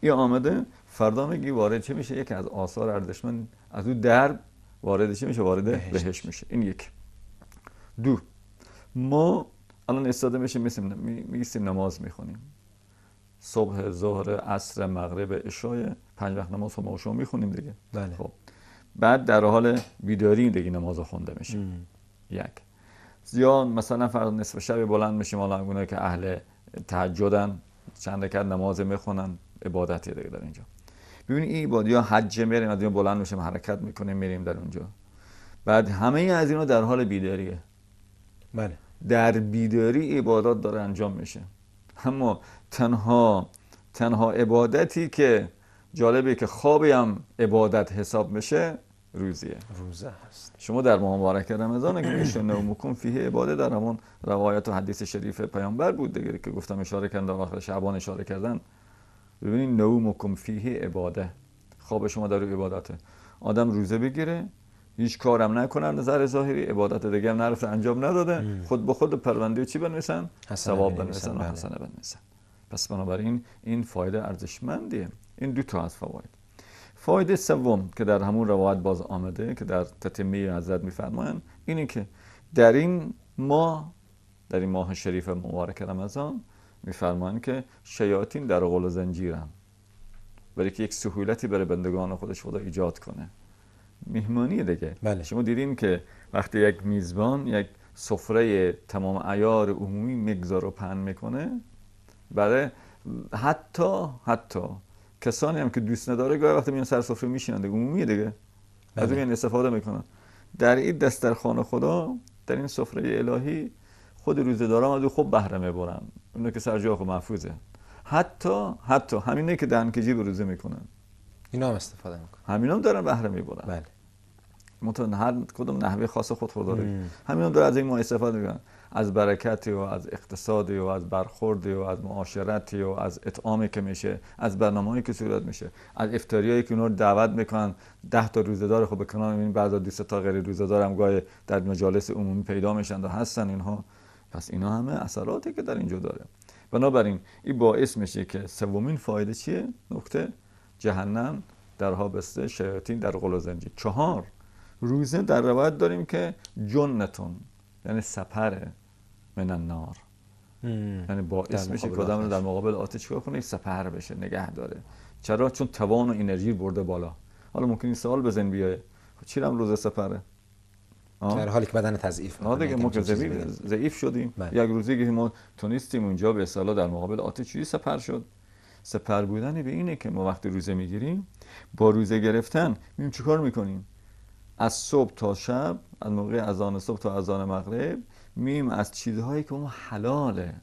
این آمده فردا میگی وارد چه میشه یکی از آثار ارزشمند از اون درب وارد چی میشه وارد بهش میشه این یک دو ما الان استاده میشه میگیسیم نماز میخونیم صبح ظهر عصر مغرب عشاء پنج وقت نماز ما شما میخونیم دیگه بله. خب بعد در حال بیداری دیگه نماز خونده میشیم یک یا مثلا فرض نصف شب بلند میشیم حالا اونایی که اهل تهجدن چند رکعت نماز میخونن عبادتی دیگه در اینجا ببین این بادی ها حجه میریم از این بلند میشیم حرکت میکنیم میریم در اونجا بعد همه از اینا در حال بیداریه بله در بیداری عبادات داره انجام میشه اما تنها تنها عبادتی که جالبه که خوابی هم عبادت حساب میشه روزیه روزه هست شما در ماه مبارک رمضان که میشه نو فیه عباده در همون روایت و حدیث شریف پیامبر بود دیگه که گفتم اشاره کردن در آخر شعبان اشاره کردن ببینید نومکم فیه عباده خواب شما در عبادته آدم روزه بگیره هیچ کارم نکنم نظر ظاهری عبادت دیگه هم نرفته انجام نداده خود به خود پرونده چی بنویسن ثواب بنویسن و بله. حسنه بنویسن پس بنابراین این فایده ارزشمندیه این دو تا از فواید فایده سوم که در همون روایت باز آمده که در تتمیه حضرت میفرمایند اینه که در این ماه در این ماه شریف مبارک رمضان میفرمایند که شیاطین در و زنجیرن برای که یک سهولتی برای بندگان خودش خدا ایجاد کنه مهمانی دیگه بله. شما دیدین که وقتی یک میزبان یک سفره تمام ایار عمومی مگذار و پن میکنه برای بله، حتی حتی کسانی هم که دوست نداره گاهی وقتی میان سر سفره میشینن عمومی دیگه از بله. این استفاده میکنن در این دسترخوان خدا در این سفره الهی خود دارم از او خوب بهره میبرم، اونا که سر جاخ محفوظه حتی حتی همینه که دهن که جیب روزه میکنن اینا هم استفاده میکنن همینا هم دارن بهره میبرن بله متون هر کدوم نحوه خاص خود خود داره همینا هم دارن از این ما استفاده میکنن از برکتی و از اقتصادی و از برخوردی و از معاشرتی و از اطعامی که میشه از برنامه‌ای که صورت میشه از افطاریایی که اونا دعوت میکنن 10 تا روزه خب به کنار این بعضا 200 تا غیر روزه دارم، گاهی در مجالس عمومی پیدا میشن و هستن اینها پس اینا همه اثراتی که در اینجا داره بنابراین این باعث میشه که سومین فایده چیه نقطه جهنم در بسته شیاطین در قل زنجیر چهار روزه در روایت داریم که جنتون یعنی سپره من النار یعنی باعث میشه که آدم در مقابل آتش چکار کنه سپر بشه نگه داره چرا چون توان و انرژی برده بالا حالا ممکن این سوال بزن بیایه، خب چی هم روز سپره در حالی که بدن تضعیف ما دیگه ما که ضعیف شدیم بله. یک روزی که ما تونستیم اونجا به اصطلاح در مقابل آتش چیزی سپر شد سپر بودن به اینه که ما وقتی روزه میگیریم با روزه گرفتن میم چیکار میکنیم از صبح تا شب از موقع اذان صبح تا اذان مغرب میم از چیزهایی که اون حلاله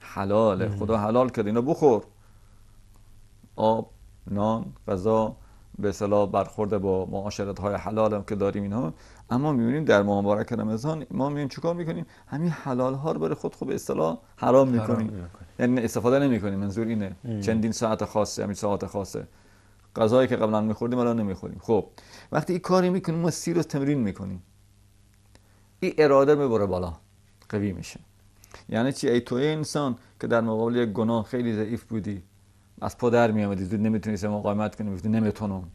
حلاله خدا حلال کرد اینا بخور آب نان غذا به صلاح برخورده با معاشرت های حلال هم که داریم اینها اما میبینیم در ماه مبارک رمضان ما میون چیکار میکنیم همین حلال ها رو برای خود خوب اصطلاح حرام میکنیم یعنی استفاده نمیکنیم منظور اینه چندین ساعت خاصه همین ساعت خاصه غذایی که قبلا میخوردیم الان نمیخوریم خب وقتی این کاری میکنیم ما سیر رو تمرین میکنیم این اراده میبره بالا قوی میشه یعنی چی ای توی انسان که در مقابل یک گناه خیلی ضعیف بودی از پدر میامدی زود نمیتونی مقاومت کنی نمیتونم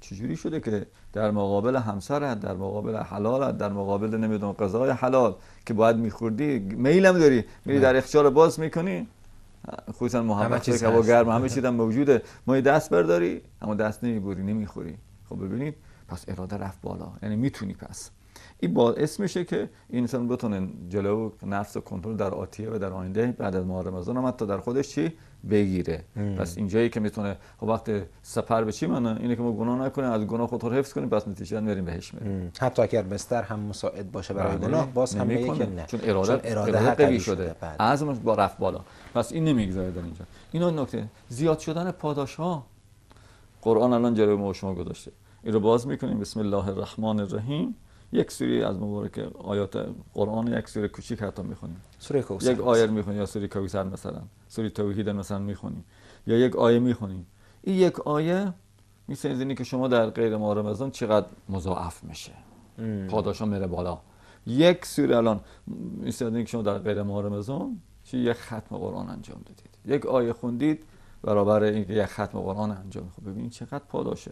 چجوری شده که در مقابل همسرت در مقابل حلالت در مقابل نمیدونم قضای حلال که باید میخوردی میلم داری میری در اختیار باز میکنی خصوصا محمد چیز که گرم همه چیز موجوده ما دست برداری اما دست نمیبری نمیخوری خب ببینید پس اراده رفت بالا یعنی میتونی پس این باعث میشه که انسان بتونه جلو نفس و کنترل در آتیه و در آینده بعد از ماه رمضان هم حتی در خودش چی بگیره ام. پس اینجایی که میتونه خب وقت سفر به چی منه اینه که ما گناه نکنیم از گناه خود رو حفظ کنیم پس نتیجه میریم بهش میریم حتی اگر بستر هم مساعد باشه برای بله. گناه باز هم میگه که نه چون اراده چون اراده قوی شده, شده. از بله. با رفت بالا پس این نمیگذاره در اینجا اینا نکته زیاد شدن پاداش ها قرآن الان جلوی ما شما گذاشته این رو باز میکنیم بسم الله الرحمن الرحیم یک سوری از مبارک آیات قرآن یک سری کوچیک حتی میخونیم سوره کوثر یک آیه میخونیم یا سوره کوثر مثلا سوره توحید مثلا میخونیم یا یک آیه میخونیم این یک آیه میسنزینی که شما در غیر ماه رمضان چقدر مضاعف میشه پاداشا میره بالا یک سوره الان میسنزینی که شما در غیر ماه رمضان چی یک ختم قرآن انجام دادید یک آیه خوندید برابر اینکه یک ختم قرآن انجام خب ببینید چقدر پاداشه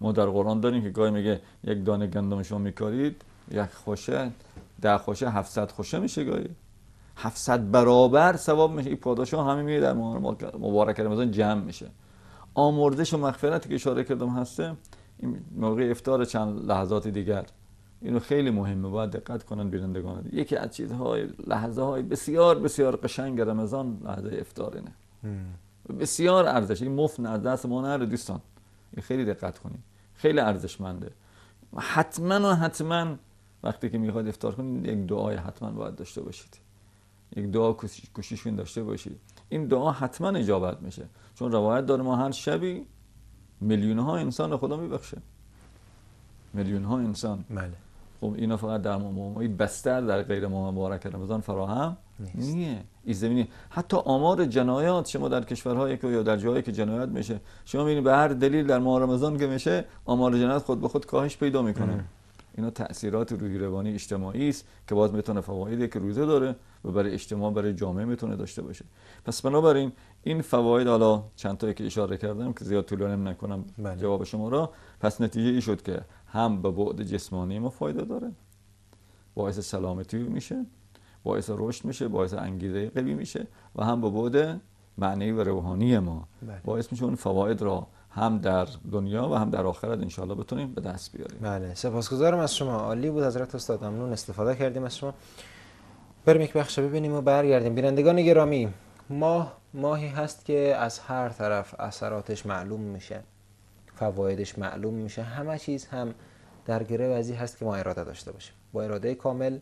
ما در قرآن داریم که گاهی میگه یک دانه گندم شما میکارید یک خوشه ده خوشه هفتصد خوشه میشه گاهی هفتصد برابر ثواب میشه این پاداش همه در مبارک رمضان جمع میشه آمرزش و مغفرتی که اشاره کردم هسته این موقع افتار چند لحظات دیگر اینو خیلی مهمه باید دقت کنن بینندگان یکی از چیزهای لحظه های بسیار بسیار قشنگ رمضان لحظه افتار اینه بسیار ارزش این مفت دست ما نره دوستان این خیلی دقت کنید خیلی ارزشمنده حتما و حتما وقتی که میخواد افتار کنید یک دعای حتما باید داشته باشید یک دعا کوشیشون داشته باشید این دعا حتما اجابت میشه چون روایت داره ما هر شبی میلیون ها انسان خدا میبخشه میلیون ها انسان بله خب اینا فقط در ما بستر در غیر ما مبارک رمضان فراهم نیست این زمینی حتی آمار جنایات شما در کشورهایی که یا در جایی که جنایت میشه شما میبینید به هر دلیل در ماه رمضان که میشه آمار جنایت خود به خود کاهش پیدا میکنه ام. اینا تاثیرات روی روانی اجتماعی است که باز میتونه فوایدی که روزه داره و برای اجتماع برای جامعه میتونه داشته باشه پس بنابراین این فواید حالا چند تایی که اشاره کردم که زیاد طولانی نکنم بله. جواب شما را پس نتیجه ای شد که هم به بعد جسمانی ما فایده داره باعث سلامتی میشه باعث رشد میشه باعث انگیزه قوی میشه و هم به بعد معنی و روحانی ما بله. باعث میشه اون فواید را هم در دنیا و هم در آخرت انشاءالله بتونیم به دست بیاریم بله سپاسگزارم از شما عالی بود حضرت استاد ممنون استفاده کردیم از شما بریم یک بخش ببینیم و برگردیم بینندگان گرامی ماه ماهی هست که از هر طرف اثراتش معلوم میشه فوایدش معلوم میشه همه چیز هم در گره وزی هست که ما اراده داشته باشیم با اراده کامل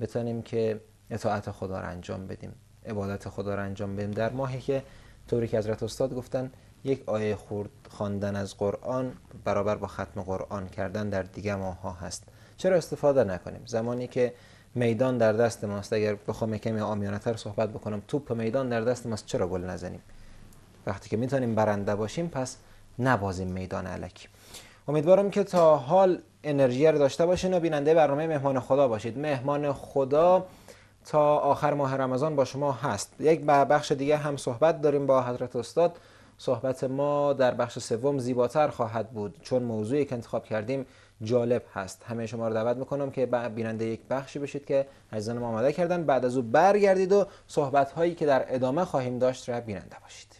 بتانیم که اطاعت خدا را انجام بدیم عبادت خدا را انجام بدیم در ماهی که طوری که حضرت استاد گفتن یک آیه خورد خواندن از قرآن برابر با ختم قرآن کردن در دیگه ماه ها هست چرا استفاده نکنیم زمانی که میدان در دست ماست اگر بخوام کمی آمیانتر صحبت بکنم توپ میدان در دست ماست چرا گل نزنیم وقتی که میتونیم برنده باشیم پس نبازیم میدان علکی امیدوارم که تا حال انرژی رو داشته باشین و بیننده برنامه مهمان خدا باشید مهمان خدا تا آخر ماه رمضان با شما هست یک بخش دیگه هم صحبت داریم با حضرت استاد صحبت ما در بخش سوم زیباتر خواهد بود چون موضوعی که انتخاب کردیم جالب هست همه شما رو دعوت میکنم که بیننده یک بخشی بشید که عزیزان ما آماده کردن بعد از او برگردید و صحبت هایی که در ادامه خواهیم داشت را بیننده باشید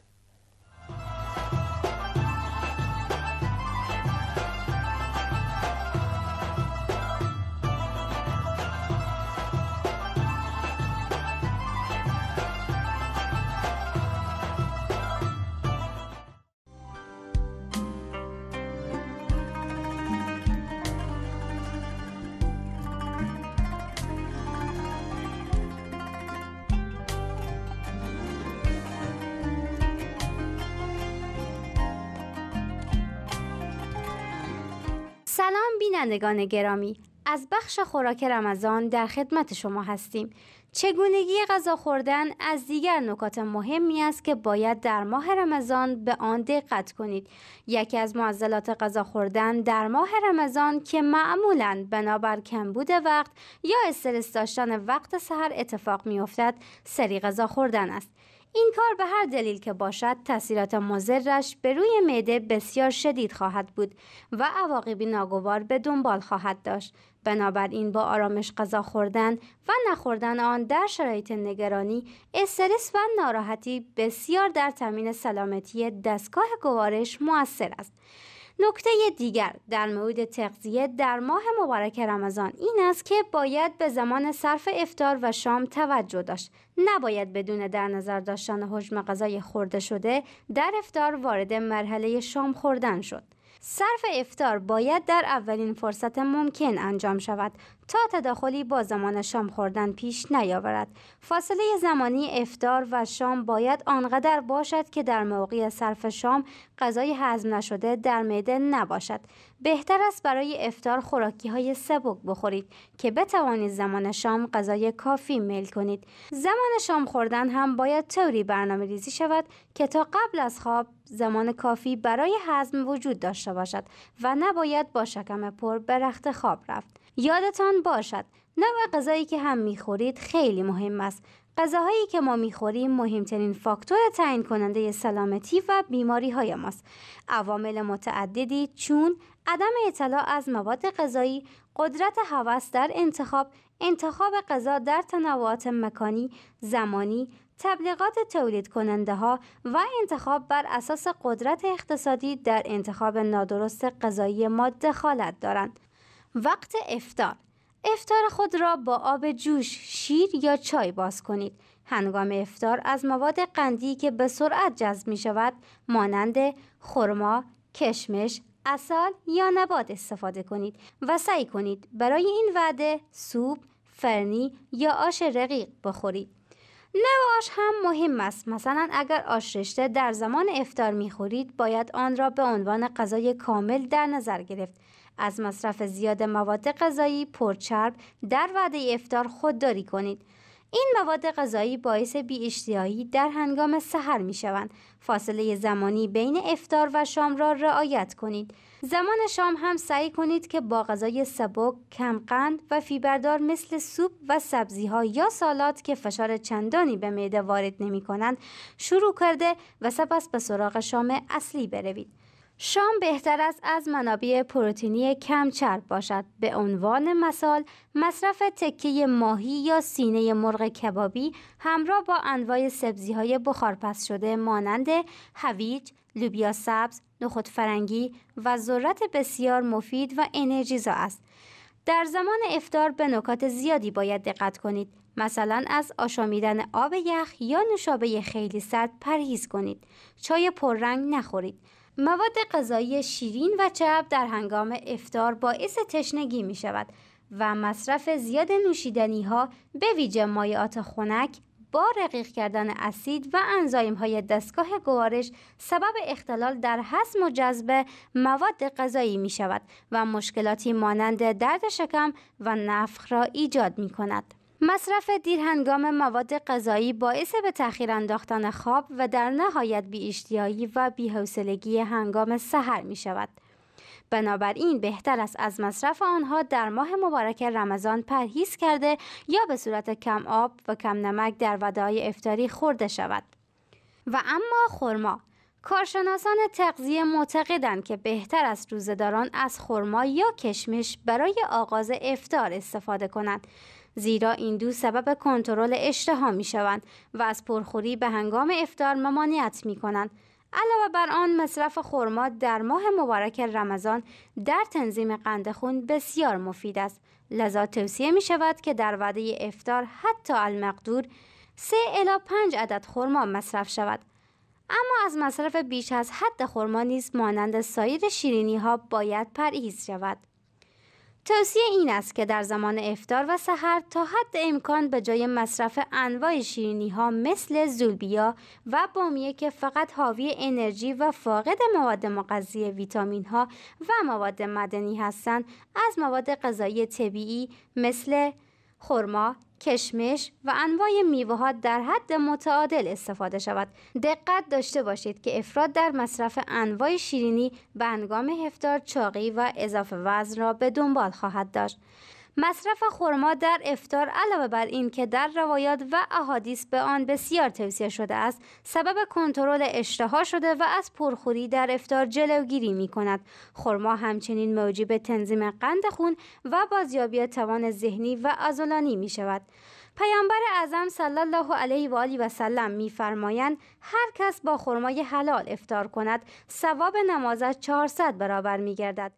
بینندگان گرامی از بخش خوراک رمضان در خدمت شما هستیم چگونگی غذا خوردن از دیگر نکات مهمی است که باید در ماه رمضان به آن دقت کنید یکی از معضلات غذا خوردن در ماه رمضان که معمولا بنابر کمبود وقت یا استرس داشتن وقت سحر اتفاق میافتد سری غذا خوردن است این کار به هر دلیل که باشد تاثیرات مزرش به روی معده بسیار شدید خواهد بود و عواقبی ناگوار به دنبال خواهد داشت بنابراین با آرامش غذا خوردن و نخوردن آن در شرایط نگرانی استرس و ناراحتی بسیار در تامین سلامتی دستگاه گوارش موثر است نکته دیگر در مورد تغذیه در ماه مبارک رمضان این است که باید به زمان صرف افتار و شام توجه داشت نباید بدون در نظر داشتن حجم غذای خورده شده در افتار وارد مرحله شام خوردن شد صرف افتار باید در اولین فرصت ممکن انجام شود تا تداخلی با زمان شام خوردن پیش نیاورد فاصله زمانی افتار و شام باید آنقدر باشد که در موقع صرف شام غذای هضم نشده در معده نباشد بهتر است برای افتار خوراکی های سبک بخورید که بتوانید زمان شام غذای کافی میل کنید زمان شام خوردن هم باید طوری برنامه ریزی شود که تا قبل از خواب زمان کافی برای هضم وجود داشته باشد و نباید با شکم پر به رخت خواب رفت یادتان باشد نوع غذایی که هم میخورید خیلی مهم است غذاهایی که ما میخوریم مهمترین فاکتور تعیین کننده سلامتی و بیماری های ماست عوامل متعددی چون عدم اطلاع از مواد غذایی قدرت هوس در انتخاب انتخاب غذا در تنوعات مکانی زمانی تبلیغات تولید کننده ها و انتخاب بر اساس قدرت اقتصادی در انتخاب نادرست غذایی ما دخالت دارند وقت افتار افتار خود را با آب جوش، شیر یا چای باز کنید. هنگام افتار از مواد قندی که به سرعت جذب می شود مانند خرما، کشمش، اصال یا نبات استفاده کنید و سعی کنید برای این وعده سوپ، فرنی یا آش رقیق بخورید. نو آش هم مهم است مثلا اگر آش رشته در زمان افتار میخورید باید آن را به عنوان غذای کامل در نظر گرفت از مصرف زیاد مواد غذایی پرچرب در وعده افتار خودداری کنید این مواد غذایی باعث بی در هنگام سحر می شوند. فاصله زمانی بین افتار و شام را رعایت کنید. زمان شام هم سعی کنید که با غذای سبک، کم قند و فیبردار مثل سوپ و سبزی ها یا سالات که فشار چندانی به معده وارد نمی کنند شروع کرده و سپس به سراغ شام اصلی بروید. شام بهتر است از منابع پروتئینی کم چرب باشد به عنوان مثال مصرف تکه ماهی یا سینه مرغ کبابی همراه با انواع سبزی های بخارپز شده مانند هویج، لوبیا سبز، نخود فرنگی و ذرت بسیار مفید و انرژیزا است. در زمان افتار به نکات زیادی باید دقت کنید مثلا از آشامیدن آب یخ یا نوشابه خیلی سرد پرهیز کنید چای پررنگ نخورید مواد غذایی شیرین و چرب در هنگام افتار باعث تشنگی می شود و مصرف زیاد نوشیدنی ها به ویژه مایعات خنک با رقیق کردن اسید و انزایم های دستگاه گوارش سبب اختلال در هضم و جذب مواد غذایی می شود و مشکلاتی مانند درد شکم و نفخ را ایجاد می کند. مصرف دیرهنگام مواد غذایی باعث به تاخیر انداختن خواب و در نهایت بیاشتیایی و بیحوصلگی هنگام سحر می شود. بنابراین بهتر است از مصرف آنها در ماه مبارک رمضان پرهیز کرده یا به صورت کم آب و کم نمک در ودای افتاری خورده شود. و اما خورما، کارشناسان تغذیه معتقدند که بهتر است روزداران از خورما یا کشمش برای آغاز افتار استفاده کنند زیرا این دو سبب کنترل اشتها می شوند و از پرخوری به هنگام افتار ممانعت می کنند. علاوه بر آن مصرف خرما در ماه مبارک رمضان در تنظیم قند خون بسیار مفید است لذا توصیه می شود که در وعده افتار حتی المقدور 3 الی 5 عدد خرما مصرف شود اما از مصرف بیش از حد خرما نیز مانند سایر شیرینی ها باید پرهیز شود توصیه این است که در زمان افتار و سحر تا حد امکان به جای مصرف انواع شیرینی ها مثل زولبیا و بامیه که فقط حاوی انرژی و فاقد مواد مغذی ویتامین ها و مواد مدنی هستند از مواد غذایی طبیعی مثل خرما، کشمش و انواع میوه ها در حد متعادل استفاده شود. دقت داشته باشید که افراد در مصرف انواع شیرینی به انگام هفتار چاقی و اضافه وزن را به دنبال خواهد داشت. مصرف خرما در افتار علاوه بر این که در روایات و احادیث به آن بسیار توصیه شده است سبب کنترل اشتها شده و از پرخوری در افتار جلوگیری می کند خرما همچنین موجب تنظیم قند خون و بازیابی توان ذهنی و عضلانی می شود پیامبر اعظم صلی الله علیه و آله و سلم میفرمایند هر کس با خرمای حلال افطار کند ثواب نمازش 400 برابر می گردد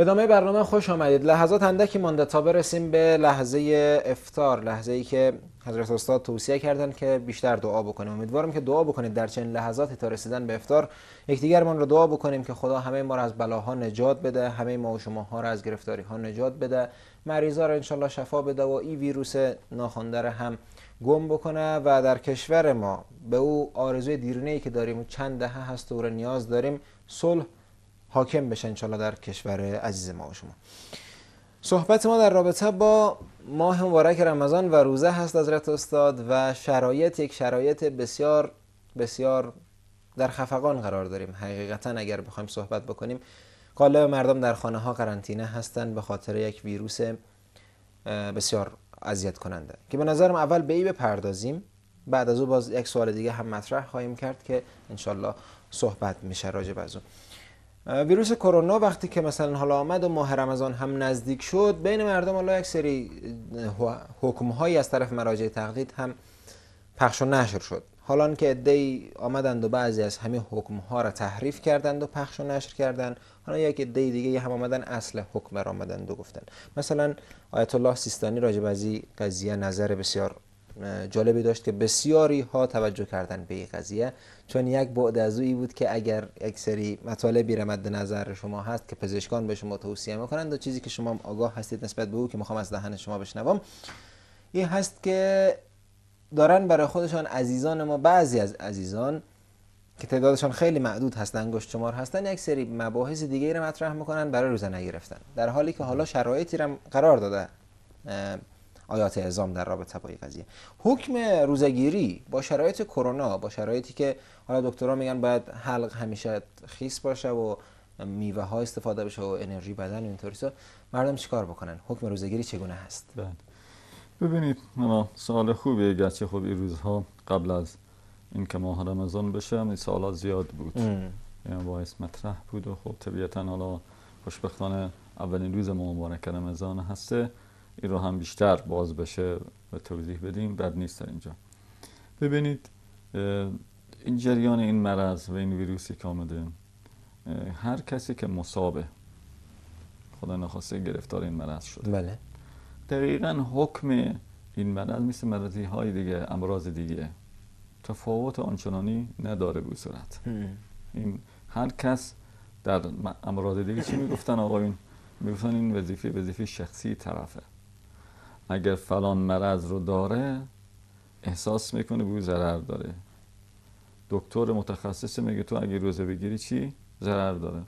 ادامه برنامه خوش آمدید لحظات اندکی مانده تا برسیم به لحظه افتار لحظه ای که حضرت استاد توصیه کردن که بیشتر دعا بکنیم امیدوارم که دعا بکنید در چنین لحظاتی تا رسیدن به افتار یکدیگرمان رو دعا بکنیم که خدا همه ما را از بلاها نجات بده همه ما و شما ها را از گرفتاری ها نجات بده مریضا را انشالله شفا بده و این ویروس ناخوانده هم گم بکنه و در کشور ما به او آرزوی دیرینه ای که داریم چند دهه هست و نیاز داریم صلح حاکم بشه انشالله در کشور عزیز ما و شما صحبت ما در رابطه با ماه مبارک رمضان و روزه هست رت استاد و شرایط یک شرایط بسیار بسیار در خفقان قرار داریم حقیقتا اگر بخوایم صحبت بکنیم قالب مردم در خانه ها قرنطینه هستند به خاطر یک ویروس بسیار اذیت کننده که به نظرم اول به ای بپردازیم بعد از او باز یک سوال دیگه هم مطرح خواهیم کرد که انشالله صحبت میشه راجع به اون ویروس کرونا وقتی که مثلا حالا آمد و ماه رمضان هم نزدیک شد بین مردم حالا یک سری حکم هایی از طرف مراجع تقلید هم پخش و نشر شد حالا که عدهای آمدند و بعضی از همه حکم ها را تحریف کردند و پخش و نشر کردند حالا یک عده دیگه هم آمدن اصل حکم را آمدند و گفتند مثلا آیت الله سیستانی راجع به قضیه نظر بسیار جالبی داشت که بسیاری ها توجه کردند به این قضیه چون یک بعد از ای بود که اگر یک سری مطالبی را مد نظر شما هست که پزشکان به شما توصیه میکنند و چیزی که شما آگاه هستید نسبت به او که میخوام از دهن شما بشنوم این هست که دارن برای خودشان عزیزان ما بعضی از عزیزان که تعدادشان خیلی معدود هستن انگشت شمار هستن یک سری مباحث دیگه را مطرح میکنن برای روزه نگرفتن در حالی که حالا شرایطی را قرار داده آیات اعزام در رابطه با این قضیه حکم روزگیری با شرایط کرونا با شرایطی که حالا دکترها میگن باید حلق همیشه خیس باشه و میوه ها استفاده بشه و انرژی بدن و اینطوری مردم چیکار بکنن حکم روزگیری چگونه هست بله ببینید سوال خوبیه گرچه خب این روزها قبل از این که ماه رمضان بشه این سوالات زیاد بود یعنی باعث مطرح بود و خب طبیعتا حالا خوشبختانه اولین روز مبارک رمضان هسته این رو هم بیشتر باز بشه و توضیح بدیم بد نیست اینجا ببینید این جریان این مرض و این ویروسی که آمده هر کسی که مصابه خدا نخواسته گرفتار این مرض شده بله دقیقا حکم این مرض مثل مرضی های دیگه امراض دیگه تفاوت آنچنانی نداره به صورت این هر کس در امراض دیگه چی میگفتن آقایون میگفتن این وظیفه وظیفه شخصی طرفه اگر فلان مرض رو داره احساس میکنه بوی ضرر داره دکتر متخصص میگه تو اگه روزه بگیری چی ضرر داره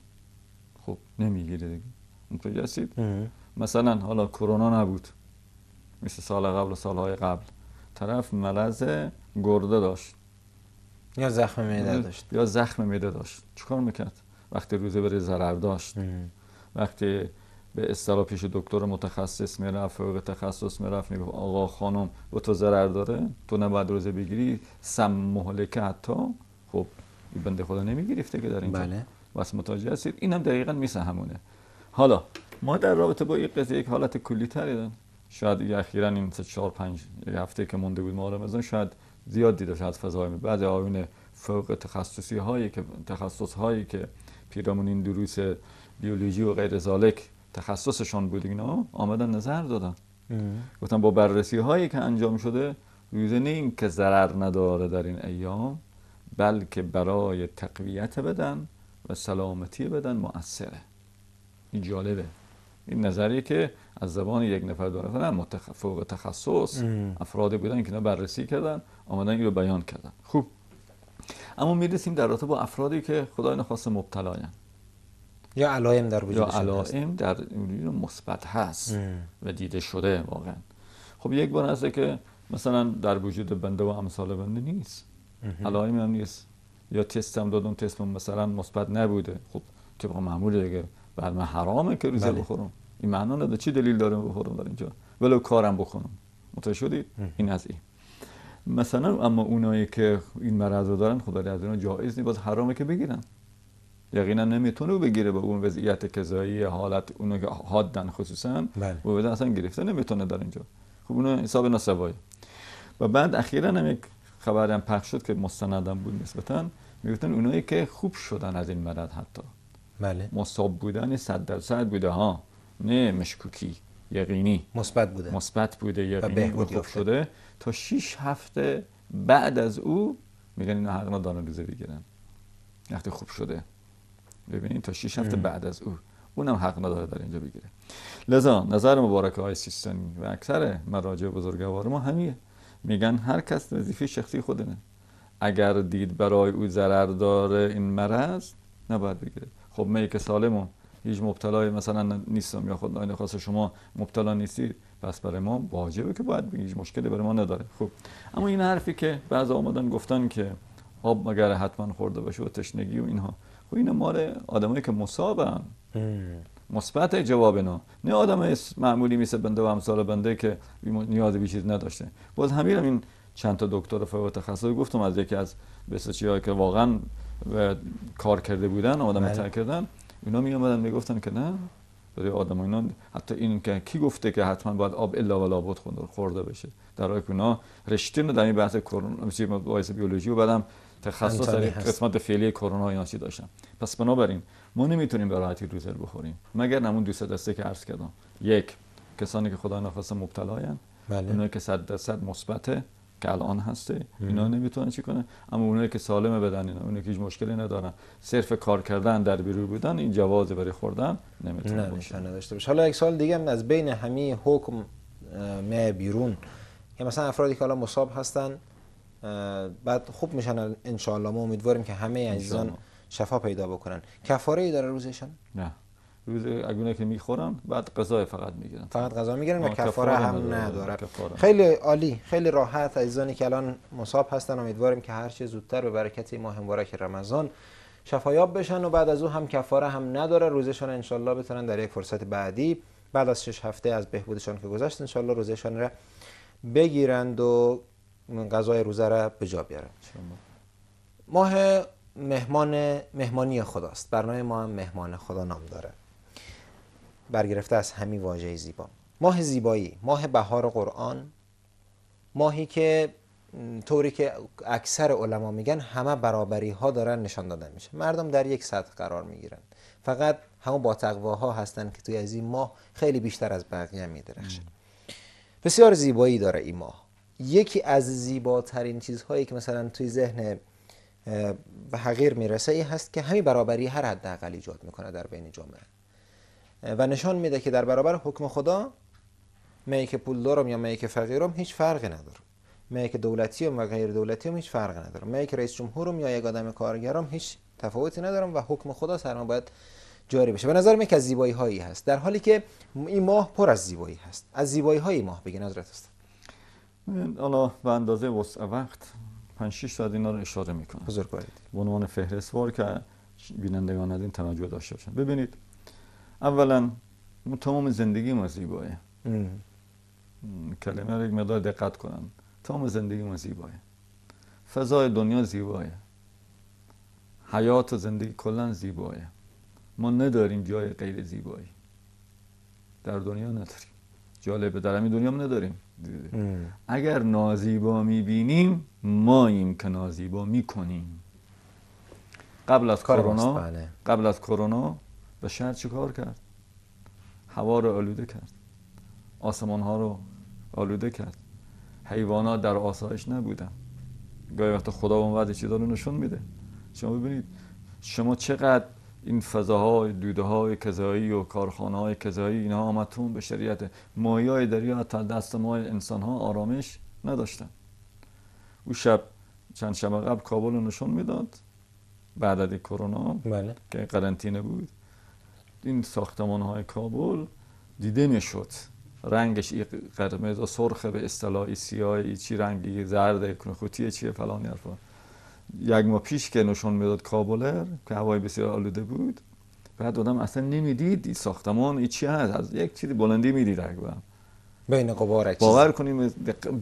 خب نمیگیره دیگه هستید مثلا حالا کرونا نبود مثل سال قبل و سالهای قبل طرف ملز گرده داشت یا زخم میده داشت یا زخم میده داشت چیکار میکرد وقتی روزه بره ضرر داشت وقتی به اصطلاح پیش دکتر متخصص میرفت فوق تخصص میرفت میگفت آقا خانم با تو ضرر داره تو نباید روزه بگیری سم محلکه حتی خب این بنده خدا نمیگرفته که در اینجا بله. بس متوجه هستید این هم دقیقا میسه همونه حالا ما در رابطه با این قضیه یک حالت کلی تری شاید اخیرا این سه چهار پنج هفته که مونده بود ما رمضان شاید زیاد دیده شد فضای بعد آیون فوق تخصصی هایی که تخصص هایی که پیرامون این دروس بیولوژی و غیر زالک تخصصشان بود اینا آمدن نظر دادن گفتن با بررسی هایی که انجام شده روزه نه این که ضرر نداره در این ایام بلکه برای تقویت بدن و سلامتی بدن مؤثره این جالبه این نظریه که از زبان یک نفر داره نه فوق تخصص افرادی بودن که بررسی کردن آمدن این رو بیان کردن خوب اما میرسیم در رابطه با افرادی که خدای نخواست مبتلاین یا علائم در وجود یا علائم در مثبت هست و دیده شده واقعا خب یک بار هسته که مثلا در وجود بنده و امثال بنده نیست علائم هم نیست یا تست هم دادم تست مثلا مثبت نبوده خب طبق معمول دیگه بر من حرامه که روزه بله. بخورم این معنا نداره چی دلیل داره بخورم در اینجا ولو کارم بخورم. متوجه شدید این از این مثلا اما اونایی که این مرض رو دارن خدا از اینا جایز نیست باز حرامه که بگیرن یقینا نمیتونه بگیره با اون وضعیت کذایی حالت اونو که حادن خصوصا بله. و اصلا گرفته نمیتونه در اینجا خب اون حساب نسبایی. و بعد اخیرا هم یک خبری پخش شد که مستندم بود نسبتا میگفتن اونایی که خوب شدن از این مرد حتی بله مصاب بودن در درصد بوده ها نه مشکوکی یقینی مثبت بوده مثبت بوده یقینی و خوب شده تا 6 هفته بعد از او میگن اینا حق ندارن روزه بگیرن وقتی خوب شده ببینید تا 6 هفته بعد از او اونم حق نداره در اینجا بگیره لذا نظر مبارکه های سیستانی و اکثر مراجع بزرگوار ما همیه میگن هر کس وظیفه شخصی خودنه اگر دید برای او ضرر داره این مرض نباید بگیره خب می که سالمم هیچ مبتلای مثلا نیستم یا خود نه خاص شما مبتلا نیستید پس برای ما واجبه که باید هیچ مشکلی برای ما نداره خب اما این حرفی که بعض آمدن گفتن که آب مگر حتما خورده باشه و تشنگی و اینها خب اینا مال آدمایی که مصابن مثبت جواب اینا نه آدم معمولی میسه بنده و امثال بنده که نیاز به چیز نداشته باز همین این چند تا دکتر فوق تخصصی گفتم از یکی از بسیاری که واقعا کار کرده بودن آدم بله. کردن اینا می اومدن میگفتن که نه برای آدم اینا حتی این که کی گفته که حتما باید آب الا و لابد خورده بشه در حالی اونا رشته در این بحث کرونا بیولوژی و بعدم تخصص در قسمت فعلی کرونا اینا چی داشتن پس بنابراین ما نمیتونیم به راحتی روزر بخوریم مگر نمون دو دسته که عرض کردم یک کسانی که خدا نخواسته مبتلاین بله. اونایی که صد درصد مثبته که الان هسته اینا نمیتونن چی کنه اما اونایی که سالم بدن اینا اونایی که هیچ مشکلی ندارن صرف کار کردن در بیرون بودن این جواز برای خوردن نمیتونه باشه حالا یک سال دیگه هم از بین همه حکم می بیرون یا یعنی مثلا افرادی که حالا مصاب هستن بعد خوب میشن انشاءالله ما امیدواریم که همه عزیزان شفا پیدا بکنن کفاره ای داره روزشان نه روز اگونه که میخورن بعد قضا فقط میگیرن فقط غذا میگیرن و کفاره هم نداره خیلی عالی خیلی راحت عزیزانی که الان مصاب هستن امیدواریم که هرچی زودتر به برکت ماه مبارک رمضان شفایاب بشن و بعد از او هم کفاره هم نداره روزشان انشالله بتونن در یک فرصت بعدی بعد از شش هفته از بهبودشان که گذشت انشالله روزشان را بگیرند و غذای روزه را به جا بیارم ماه مهمان مهمانی خداست برنامه ما هم مهمان خدا نام داره برگرفته از همین واژه زیبا ماه زیبایی ماه بهار قرآن ماهی که طوری که اکثر علما میگن همه برابری ها دارن نشان داده میشه مردم در یک سطح قرار میگیرن فقط همون با تقواها هستن که توی از این ماه خیلی بیشتر از بقیه میدرخشن بسیار زیبایی داره این ماه یکی از زیباترین چیزهایی که مثلا توی ذهن و حقیر میرسه ای هست که همین برابری هر حداقل ایجاد میکنه در بین جامعه و نشان میده که در برابر حکم خدا من که پولدارم یا من که فقیرم هیچ فرقی ندارم من که دولتیم و غیر دولتیم هیچ فرق ندارم من که رئیس جمهورم یا یک آدم کارگرم هیچ تفاوتی ندارم و حکم خدا سرما باید جاری بشه به نظر من که زیبایی هایی هست در حالی که این ماه پر از زیبایی هست از زیبایی های ماه بگین حضرت حالا به اندازه وسع وقت 5 6 ساعت اینا رو اشاره میکنم حضور باید به عنوان فهرستوار که بینندگان از این توجه داشته باشن ببینید اولا تمام زندگی ما زیباه کلمه رو یک مقدار دقت کنم تمام زندگی ما زیباه فضای دنیا زیباه حیات و زندگی کلا زیباه ما نداریم جای غیر زیبایی در دنیا نداریم جالبه در همین دنیا نداریم اگر نازیبا میبینیم ماییم که نازیبا میکنیم قبل از خب، کرونا بله. قبل از کرونا به شهر کار کرد هوا رو آلوده کرد آسمان ها رو آلوده کرد حیوانات در آسایش نبودن گاهی وقت خدا اون وضع چیزا رو نشون میده شما ببینید شما چقدر این فضاهای دوده های کذایی و کارخانه های کذایی اینها آمدتون به شریعت مایی های دریا تا دست ما انسان ها آرامش نداشتن او شب چند شب قبل کابل رو نشون میداد بعد از کرونا بله. که قرنطینه بود این ساختمان های کابل دیده میشد رنگش ای قرمز و سرخ به اصطلاح سیاه چی رنگی زرد کنخوتی چیه فلان حرفا یک ماه پیش که نشان میداد کابلر که هوای بسیار آلوده بود بعد آدم اصلا نمیدید این ساختمان این چی هست از یک چیزی بلندی میدید اکبر بین قبار باور کنیم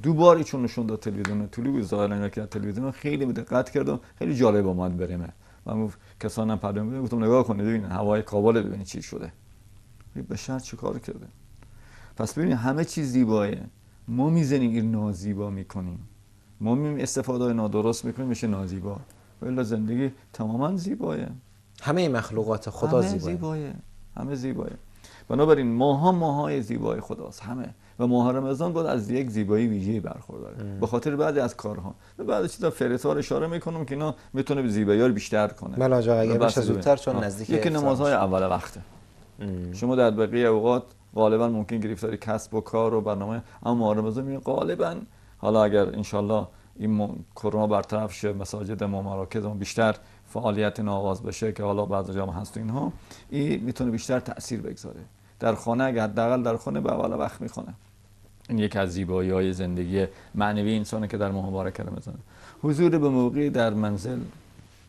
دو بار چون داد تلویزیون طولی بود که تلویزیون خیلی دقت کردم خیلی جالب اومد بریم من گفت کسانم پردام گفتم نگاه کنید ببینید، هوای کابل ببینید چی شده چه کار کرده پس ببینید همه چیز زیباه، ما میزنیم این نازیبا میکنیم ما میم استفاده نادرست میکنیم میشه نازیبا ولی زندگی تماما زیبایه همه مخلوقات خدا همه زیبایه. زیبایه. همه ماه بنابراین ماها ماهای زیبای خداست همه و ماه رمضان بود از یک زیبایی ویژه برخورداره به خاطر بعضی از کارها و بعد چیزا فرتار اشاره میکنم که اینا میتونه به زیبایی بیشتر کنه من بله بشه زودتر چون نزدیک یکی نمازهای اول وقته شما در بقیه اوقات غالبا ممکن گرفتاری کسب و کار و برنامه اما رمضان غالبا حالا اگر انشالله این کرونا برطرف شه مساجد ما مراکز ما بیشتر فعالیت این آغاز بشه که حالا بعض جام هست اینها این میتونه بیشتر تاثیر بگذاره در خانه اگر حداقل در خانه به اول وقت میخونه این یک از زیبایی های زندگی معنوی انسانه که در ماه مبارک رمضان حضور به موقع در منزل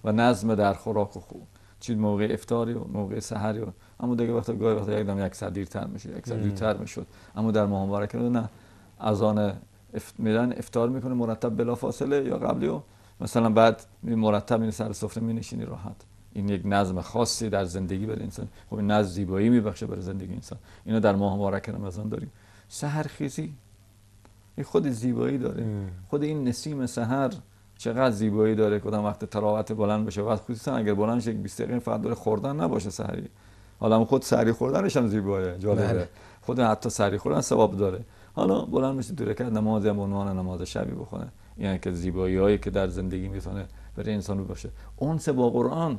و نظم در خوراک و خوب چیز موقع افطاری و موقع سحری و اما دیگه وقت گاهی وقتا یک دم یک تر میشه یک تر میشد اما در ماه مبارک نه اذان میرن افتار میکنه مرتب بلا فاصله یا قبلی و مثلا بعد مرتب این سر سفره می نشینی راحت این یک نظم خاصی در زندگی برای انسان خب این نظم زیبایی میبخشه برای زندگی انسان اینو در ماه مبارک رمضان داریم سحرخیزی این خود زیبایی داره خود این نسیم سحر چقدر زیبایی داره کدام وقت تراوت بلند بشه وقت خصوصا اگر بلند شه 20 دقیقه فقط داره خوردن نباشه سحری حالا خود سحری خوردنش هم زیبایه جالبه بله. خود حتی سحری خوردن ثواب داره حالا بلند میشه دو رکعت نماز هم عنوان نماز شبی بخونه یعنی که زیبایی هایی که در زندگی میتونه برای انسان باشه سه با قرآن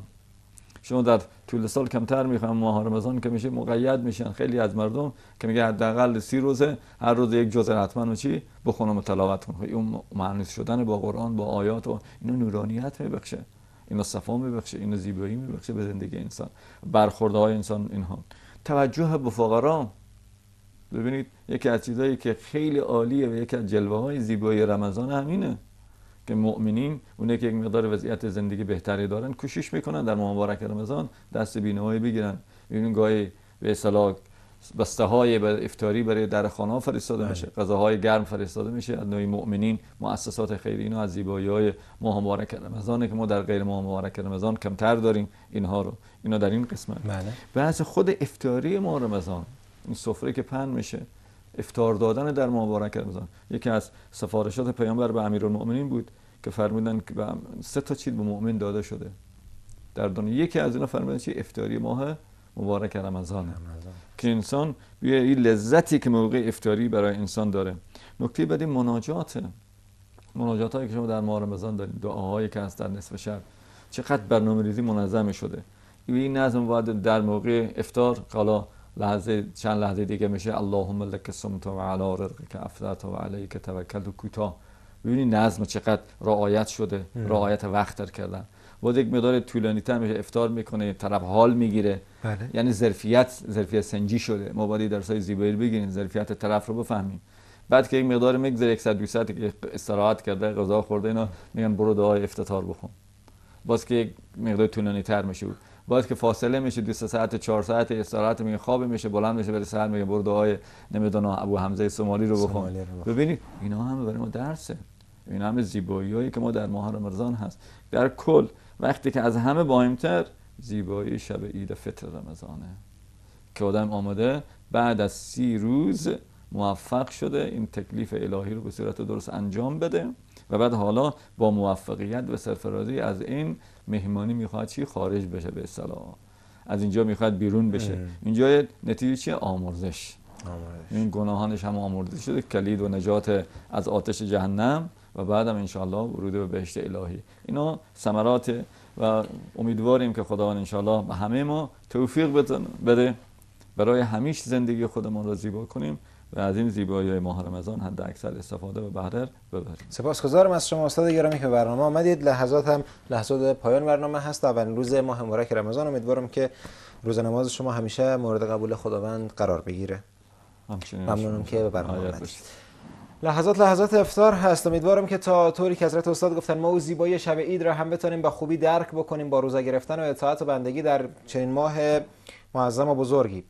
شما در طول سال کمتر میخوام ماه رمضان که میشه مقید میشن خیلی از مردم که میگه حداقل سی روزه هر روز یک جزء حتما و چی بخونم و تلاوت کنم اون معنی شدن با قرآن با آیات و اینو نورانیت میبخشه اینو صفا میبخشه اینو زیبایی میبخشه به زندگی انسان های انسان اینها توجه به فقرا ببینید یکی از چیزایی که خیلی عالیه و یکی از جلوه های زیبایی رمضان همینه که مؤمنین اونه که یک مقدار وضعیت زندگی بهتری دارن کوشش میکنن در ماه مبارک رمضان دست بینوایی بگیرن ببینید گاهی به اصطلاح بسته های افتاری برای در خانه فرستاده میشه بله. غذاهای گرم فرستاده میشه از نوعی مؤمنین مؤسسات خیری از زیبایی های ماه مبارک رمضان که ما در غیر ماه مبارک رمضان کمتر داریم اینها رو اینا در این قسمت بله. بحث خود افطاری ماه رمضان این سفره که پن میشه افتار دادن در مبارک رمضان یکی از سفارشات پیامبر به المؤمنین بود که فرمودن که سه تا چیز به مؤمن داده شده در دنیا یکی از اینا فرمودن چی افتاری ماه مبارک رمضان که انسان بیا این لذتی که موقع افتاری برای انسان داره نکته بعدی مناجات هایی که شما در ماه رمضان دارید دعاهایی که هست در نصف شب چقدر برنامه ریزی منظم شده این نظم باید در موقع افتار قلا لحظه چند لحظه دیگه میشه اللهم لک سمت و علی رزقک افلت و علیک توکل و کوتاه ببینید نظم چقدر رعایت شده رعایت وقت در کردن و یک مقدار طولانی تر میشه افطار میکنه طرف حال میگیره بله. یعنی ظرفیت ظرفیت سنجی شده ما باید درس های زیبایی بگیریم ظرفیت طرف رو بفهمیم بعد که یک مقدار میگذره 100 200 استراحت کرده غذا خورده اینا میگن برو دعای افتتار بخون باز که یک مقدار طولانی تر میشه بود باید که فاصله میشه دو ساعت چهار ساعت استراحت میگه خواب میشه بلند میشه بره سر میگه برو دعای نمیدونم ابو حمزه سومالی رو بخون ببینید اینا هم برای ما درسه این همه هایی که ما در ماه رمضان هست در کل وقتی که از همه باهمتر زیبایی شب عید فطر رمضانه که آدم آمده بعد از سی روز موفق شده این تکلیف الهی رو به صورت درست انجام بده و بعد حالا با موفقیت و سرفرازی از این مهمانی میخواد چی خارج بشه به اصطلاح از اینجا میخواد بیرون بشه اینجا نتیجه چیه آمرزش این گناهانش هم آمرزش شده کلید و نجات از آتش جهنم و بعدم انشالله ورود به بهشت الهی اینا ثمرات و امیدواریم که خداوند انشالله به همه ما توفیق بده برای همیشه زندگی خودمون را زیبا کنیم و از این زیبایی های ماه رمضان حد اکثر استفاده و بهره ببرید سپاسگزارم از شما استاد گرامی که برنامه آمدید لحظات هم لحظات پایان برنامه هست اولین روز ماه مبارک رمضان امیدوارم که روز نماز شما همیشه مورد قبول خداوند قرار بگیره ممنونم که به برنامه آمدید لحظات لحظات افتار هست امیدوارم که تا طوری که حضرت استاد گفتن ما و زیبایی شب عید را هم بتونیم با خوبی درک بکنیم با روزه گرفتن و اطاعت و بندگی در چنین ماه معظم و بزرگی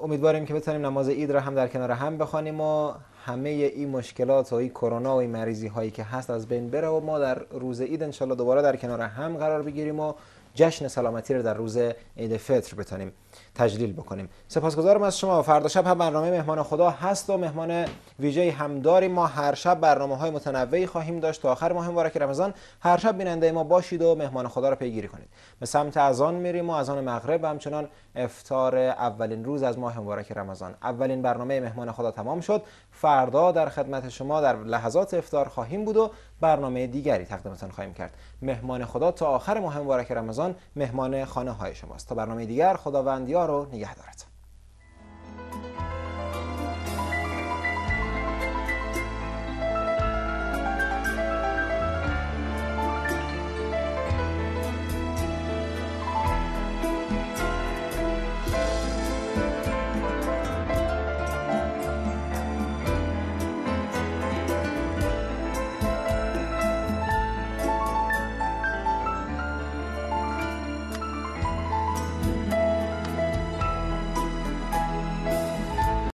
امیدواریم که بتونیم نماز عید را هم در کنار هم بخوانیم و همه این مشکلات و این کرونا و این مریضی هایی که هست از بین بره و ما در روز عید انشالله دوباره در کنار هم قرار بگیریم و جشن سلامتی را در روز عید فطر بتونیم تجلیل بکنیم سپاسگزارم از شما فردا شب هم برنامه مهمان خدا هست و مهمان ویژه هم داریم ما هر شب برنامه های متنوعی خواهیم داشت تا آخر ماه مبارک رمضان هر شب بیننده ما باشید و مهمان خدا را پیگیری کنید به سمت اذان میریم و اذان مغرب و همچنان افتار اولین روز از ماه مبارک رمضان اولین برنامه مهمان خدا تمام شد فردا در خدمت شما در لحظات افتار خواهیم بود و برنامه دیگری تقدیمتان خواهیم کرد مهمان خدا تا آخر ماه مبارک رمضان مهمان خانه های شماست تا برنامه دیگر خداوند اسفندیار رو نگه دارد